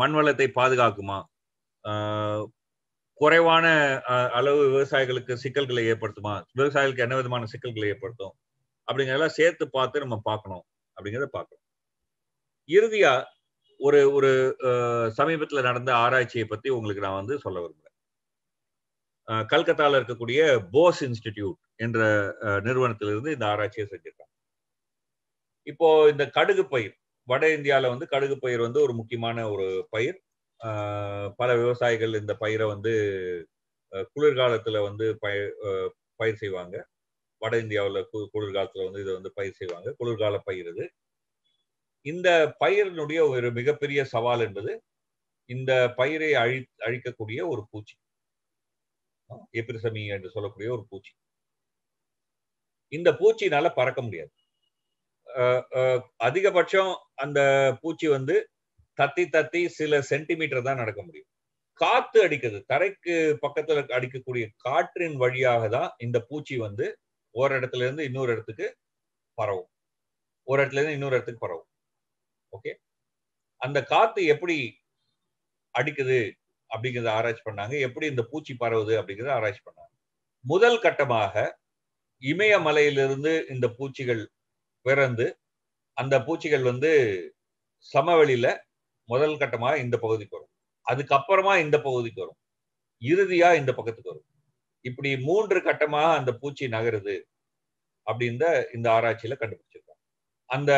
மண்வளத்தை பாதுகாக்குமா குறைவான அளவு விவசாயிகளுக்கு சிக்கல்களை ஏற்படுத்துமா விவசாயிகளுக்கு என்ன விதமான சிக்கல்களை ஏற்படுத்தும் அப்படிங்கிறதெல்லாம் சேர்த்து பார்த்து நம்ம பார்க்கணும் அப்படிங்கிறத பார்க்கணும் இறுதியா ஒரு ஒரு சமீபத்தில் நடந்த ஆராய்ச்சியை பற்றி உங்களுக்கு நான் வந்து சொல்ல விரும்புகிறேன் கல்கத்தாவில் இருக்கக்கூடிய போஸ் இன்ஸ்டிடியூட் என்ற நிறுவனத்திலிருந்து இந்த ஆராய்ச்சியை செஞ்சிருக்காங்க இப்போ இந்த கடுகு பயிர் வட இந்தியாவில் வந்து கடுகு பயிர் வந்து ஒரு முக்கியமான ஒரு பயிர் பல விவசாயிகள் இந்த பயிரை வந்து குளிர்காலத்தில் வந்து பயிர் பயிர் செய்வாங்க வட இந்தியாவில் குளிர்காலத்தில் வந்து இதை வந்து பயிர் செய்வாங்க குளிர்கால பயிர் இது இந்த பயிரினுடைய ஒரு மிகப்பெரிய சவால் என்பது இந்த பயிரை அழி அழிக்கக்கூடிய ஒரு பூச்சி எபிரிசமி என்று சொல்லக்கூடிய ஒரு பூச்சி இந்த பூச்சினால பறக்க முடியாது அதிகபட்சம் அந்த பூச்சி வந்து தத்தி தத்தி சில சென்டிமீட்டர் தான் நடக்க முடியும் காத்து அடிக்குது தரைக்கு பக்கத்துல அடிக்கக்கூடிய காற்றின் வழியாக தான் இந்த பூச்சி வந்து ஒரு இடத்துல இருந்து இன்னொரு இடத்துக்கு பரவும் ஒரு இடத்துல இருந்து இன்னொரு இடத்துக்கு பரவும் ஓகே அந்த காத்து எப்படி அடிக்குது அப்படிங்கிறத ஆராய்ச்சி பண்ணாங்க எப்படி இந்த பூச்சி பரவுது அப்படிங்கிறத ஆராய்ச்சி பண்ணாங்க முதல் கட்டமாக இமயமலையிலிருந்து இந்த பூச்சிகள் பிறந்து அந்த பூச்சிகள் வந்து சமவெளியில முதல் கட்டமாக இந்த பகுதிக்கு வரும் அதுக்கப்புறமா இந்த பகுதிக்கு வரும் இறுதியா இந்த பக்கத்துக்கு வரும் இப்படி மூன்று கட்டமாக அந்த பூச்சி நகருது அப்படின்ற இந்த ஆராய்ச்சியில கண்டுபிடிச்சு அந்த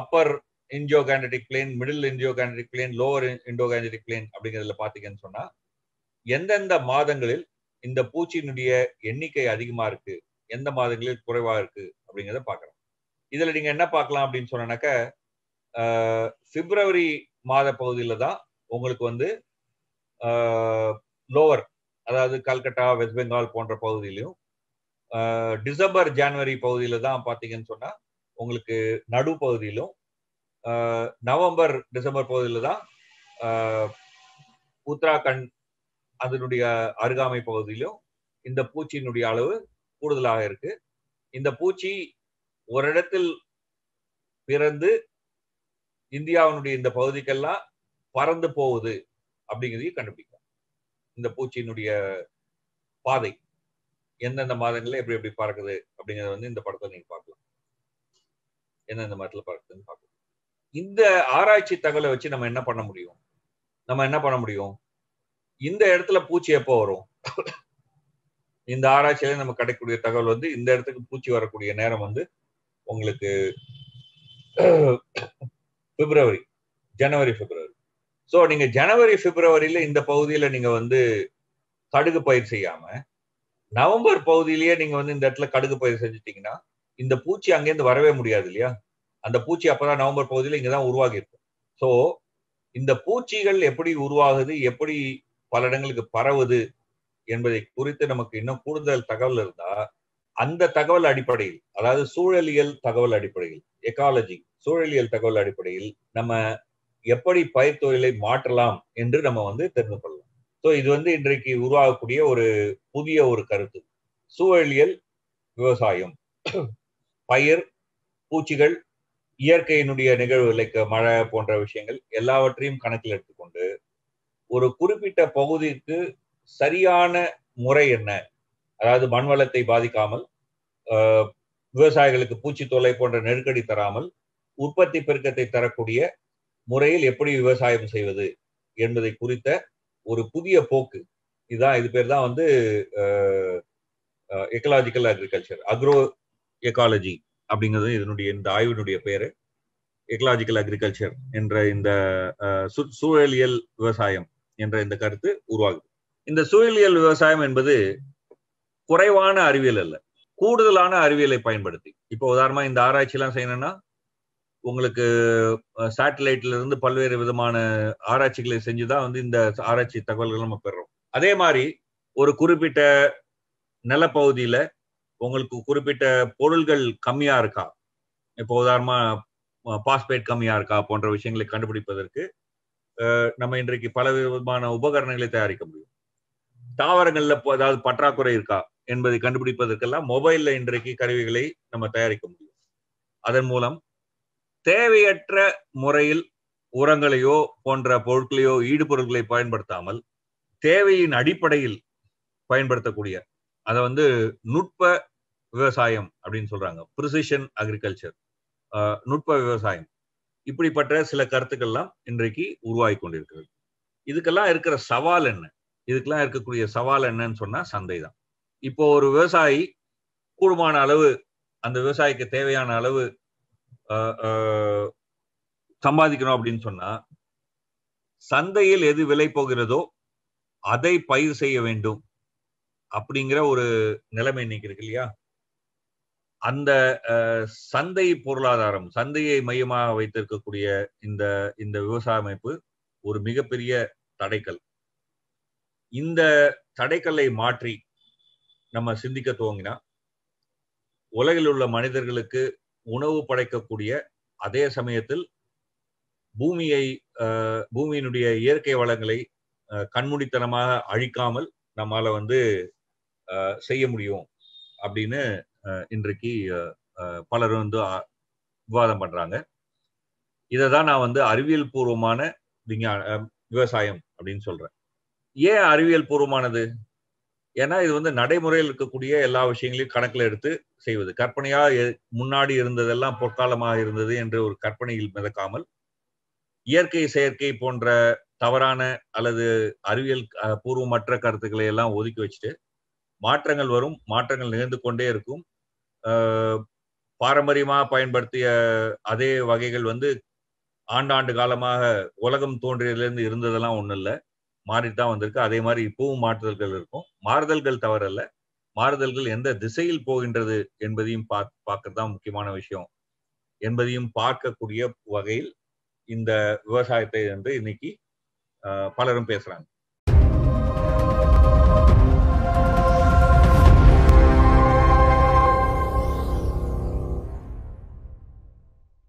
அப்பர் இன்ஜியோ பிளேன் மிடில் இன்ஜியோ பிளேன் லோவர் இண்டோ பிளேன் அப்படிங்கிறதுல பார்த்தீங்கன்னு சொன்னா எந்தெந்த மாதங்களில் இந்த பூச்சியினுடைய எண்ணிக்கை அதிகமா இருக்கு எந்த மாதங்களில் குறைவா இருக்கு அப்படிங்கிறத பாக்குறோம் இதுல நீங்க என்ன பார்க்கலாம் அப்படின்னு சொன்னாக்க பிப்ரவரி மாத பகுதியில தான் உங்களுக்கு வந்து லோவர் அதாவது கல்கட்டா வெஸ்ட் பெங்கால் போன்ற பகுதியிலையும் டிசம்பர் ஜான்வரி பகுதியில தான் பார்த்தீங்கன்னு சொன்னால் உங்களுக்கு நடு பகுதியிலும் நவம்பர் டிசம்பர் பகுதியில் தான் உத்தராகண்ட் அதனுடைய அருகாமை பகுதியிலும் இந்த பூச்சியினுடைய அளவு கூடுதலாக இருக்கு இந்த பூச்சி ஒரு இடத்தில் பிறந்து இந்தியாவினுடைய இந்த பகுதிக்கெல்லாம் பறந்து போகுது அப்படிங்கிறதையும் கண்டுபிடிக்கும் இந்த பூச்சியினுடைய பாதை எந்தெந்த மாதங்களில் எப்படி எப்படி பறக்குது அப்படிங்கிறத வந்து இந்த படத்தில் நீங்க பார்க்கலாம் இந்த மரத்துல பறக்குதுன்னு பார்க்கணும் இந்த ஆராய்ச்சி தகவலை வச்சு நம்ம என்ன பண்ண முடியும் நம்ம என்ன பண்ண முடியும் இந்த இடத்துல பூச்சி எப்போ வரும் இந்த ஆராய்ச்சியில நம்ம கிடைக்கக்கூடிய தகவல் வந்து இந்த இடத்துக்கு பூச்சி வரக்கூடிய நேரம் வந்து உங்களுக்கு பிப்ரவரி ஜனவரி பிப்ரவரி ஸோ நீங்க ஜனவரி பிப்ரவரியில இந்த பகுதியில நீங்க வந்து கடுகு பயிர் செய்யாம நவம்பர் பகுதியிலேயே நீங்க வந்து இந்த இடத்துல கடுகு பயிர் செஞ்சுட்டீங்கன்னா இந்த பூச்சி அங்கேருந்து வரவே முடியாது இல்லையா அந்த பூச்சி அப்பதான் நவம்பர் பகுதியில் இங்கதான் உருவாகி இருக்கும் ஸோ இந்த பூச்சிகள் எப்படி உருவாகுது எப்படி பல இடங்களுக்கு பரவுது என்பதை குறித்து நமக்கு இன்னும் கூடுதல் தகவல் இருந்தா அந்த தகவல் அடிப்படையில் அதாவது சூழலியல் தகவல் அடிப்படையில் எக்காலஜி சூழலியல் தகவல் அடிப்படையில் நம்ம எப்படி தொழிலை மாற்றலாம் என்று நம்ம வந்து தெரிந்து கொள்ளலாம் ஸோ இது வந்து இன்றைக்கு உருவாகக்கூடிய ஒரு புதிய ஒரு கருத்து சூழலியல் விவசாயம் பயிர் பூச்சிகள் இயற்கையினுடைய நிகழ்வு மழை போன்ற விஷயங்கள் எல்லாவற்றையும் கணக்கில் எடுத்துக்கொண்டு ஒரு குறிப்பிட்ட பகுதிக்கு சரியான முறை என்ன அதாவது மண்வளத்தை பாதிக்காமல் விவசாயிகளுக்கு பூச்சி தொல்லை போன்ற நெருக்கடி தராமல் உற்பத்தி பெருக்கத்தை தரக்கூடிய முறையில் எப்படி விவசாயம் செய்வது என்பதை குறித்த ஒரு புதிய போக்கு இதுதான் இது பேர் தான் வந்து எக்கலாஜிக்கல் அக்ரிகல்ச்சர் அக்ரோ எக்காலஜி அப்படிங்கிறது இதனுடைய இந்த ஆய்வினுடைய பேரு எக்கலாஜிக்கல் அக்ரிகல்ச்சர் என்ற இந்த சூழலியல் விவசாயம் என்ற இந்த கருத்து உருவாகுது இந்த சூழலியல் விவசாயம் என்பது குறைவான அறிவியல் அல்ல கூடுதலான அறிவியலை பயன்படுத்தி இப்போ உதாரணமா இந்த ஆராய்ச்சி எல்லாம் செய்யணும்னா உங்களுக்கு சேட்டலைட்ல இருந்து பல்வேறு விதமான ஆராய்ச்சிகளை செஞ்சுதான் வந்து இந்த ஆராய்ச்சி தகவல்கள் நம்ம பெறோம் அதே மாதிரி ஒரு குறிப்பிட்ட நிலப்பகுதியில உங்களுக்கு குறிப்பிட்ட பொருள்கள் கம்மியா இருக்கா இப்போ உதாரணமா பாஸ்பேட் கம்மியா இருக்கா போன்ற விஷயங்களை கண்டுபிடிப்பதற்கு நம்ம இன்றைக்கு பல விதமான உபகரணங்களை தயாரிக்க முடியும் தாவரங்கள்ல ஏதாவது பற்றாக்குறை இருக்கா என்பதை கண்டுபிடிப்பதற்கெல்லாம் மொபைல்ல இன்றைக்கு கருவிகளை நம்ம தயாரிக்க முடியும் அதன் மூலம் தேவையற்ற முறையில் உரங்களையோ போன்ற பொருட்களையோ ஈடுபொருட்களை பயன்படுத்தாமல் தேவையின் அடிப்படையில் பயன்படுத்தக்கூடிய அதை வந்து நுட்ப விவசாயம் அப்படின்னு சொல்றாங்க ப்ரிசிஷன் அக்ரிகல்ச்சர் நுட்ப விவசாயம் இப்படிப்பட்ட சில கருத்துக்கள்லாம் இன்றைக்கு உருவாகி கொண்டிருக்கிறது இதுக்கெல்லாம் இருக்கிற சவால் என்ன இதுக்கெல்லாம் இருக்கக்கூடிய சவால் என்னன்னு சொன்னா சந்தை தான் இப்போ ஒரு விவசாயி கூடுமான அளவு அந்த விவசாயிக்கு தேவையான அளவு சம்பாதிக்கணும் அப்படின்னு சொன்னா சந்தையில் எது விலை போகிறதோ அதை பயிர் செய்ய வேண்டும் அப்படிங்கிற ஒரு நிலைமை இன்னைக்கு இருக்கு இல்லையா அந்த சந்தை பொருளாதாரம் சந்தையை மையமாக வைத்திருக்கக்கூடிய இந்த இந்த விவசாய அமைப்பு ஒரு மிகப்பெரிய தடைக்கல் இந்த தடைக்கல்லை மாற்றி நம்ம சிந்திக்க துவங்கினா உலகில் உள்ள மனிதர்களுக்கு உணவு படைக்கக்கூடிய அதே சமயத்தில் பூமியை பூமியினுடைய இயற்கை வளங்களை கண்முடித்தனமாக அழிக்காமல் நம்மால வந்து செய்ய முடியும் அப்படின்னு இன்றைக்கு பலரும் வந்து விவாதம் பண்றாங்க இதை தான் நான் வந்து அறிவியல் பூர்வமான விஞ்ஞான விவசாயம் அப்படின்னு சொல்றேன் ஏன் அறிவியல் பூர்வமானது ஏன்னா இது வந்து நடைமுறையில் இருக்கக்கூடிய எல்லா விஷயங்களையும் கணக்கில் எடுத்து செய்வது கற்பனையா முன்னாடி இருந்ததெல்லாம் பொற்காலமாக இருந்தது என்று ஒரு கற்பனையில் மிதக்காமல் இயற்கை செயற்கை போன்ற தவறான அல்லது அறிவியல் பூர்வமற்ற கருத்துக்களை எல்லாம் ஒதுக்கி வச்சுட்டு மாற்றங்கள் வரும் மாற்றங்கள் நிகழ்ந்து கொண்டே இருக்கும் பாரம்பரியமாக பயன்படுத்திய அதே வகைகள் வந்து ஆண்டாண்டு காலமாக உலகம் தோன்றியதுலேருந்து இருந்ததெல்லாம் ஒன்றும் இல்லை மாறித்தான் வந்திருக்கு அதே மாதிரி இப்பவும் மாற்றுதல்கள் இருக்கும் மாறுதல்கள் தவறல்ல மாறுதல்கள் எந்த திசையில் போகின்றது என்பதையும் பார்க்க பார்க்கறது தான் முக்கியமான விஷயம் என்பதையும் பார்க்கக்கூடிய வகையில் இந்த விவசாயத்தை என்று இன்னைக்கு பலரும் பேசுறாங்க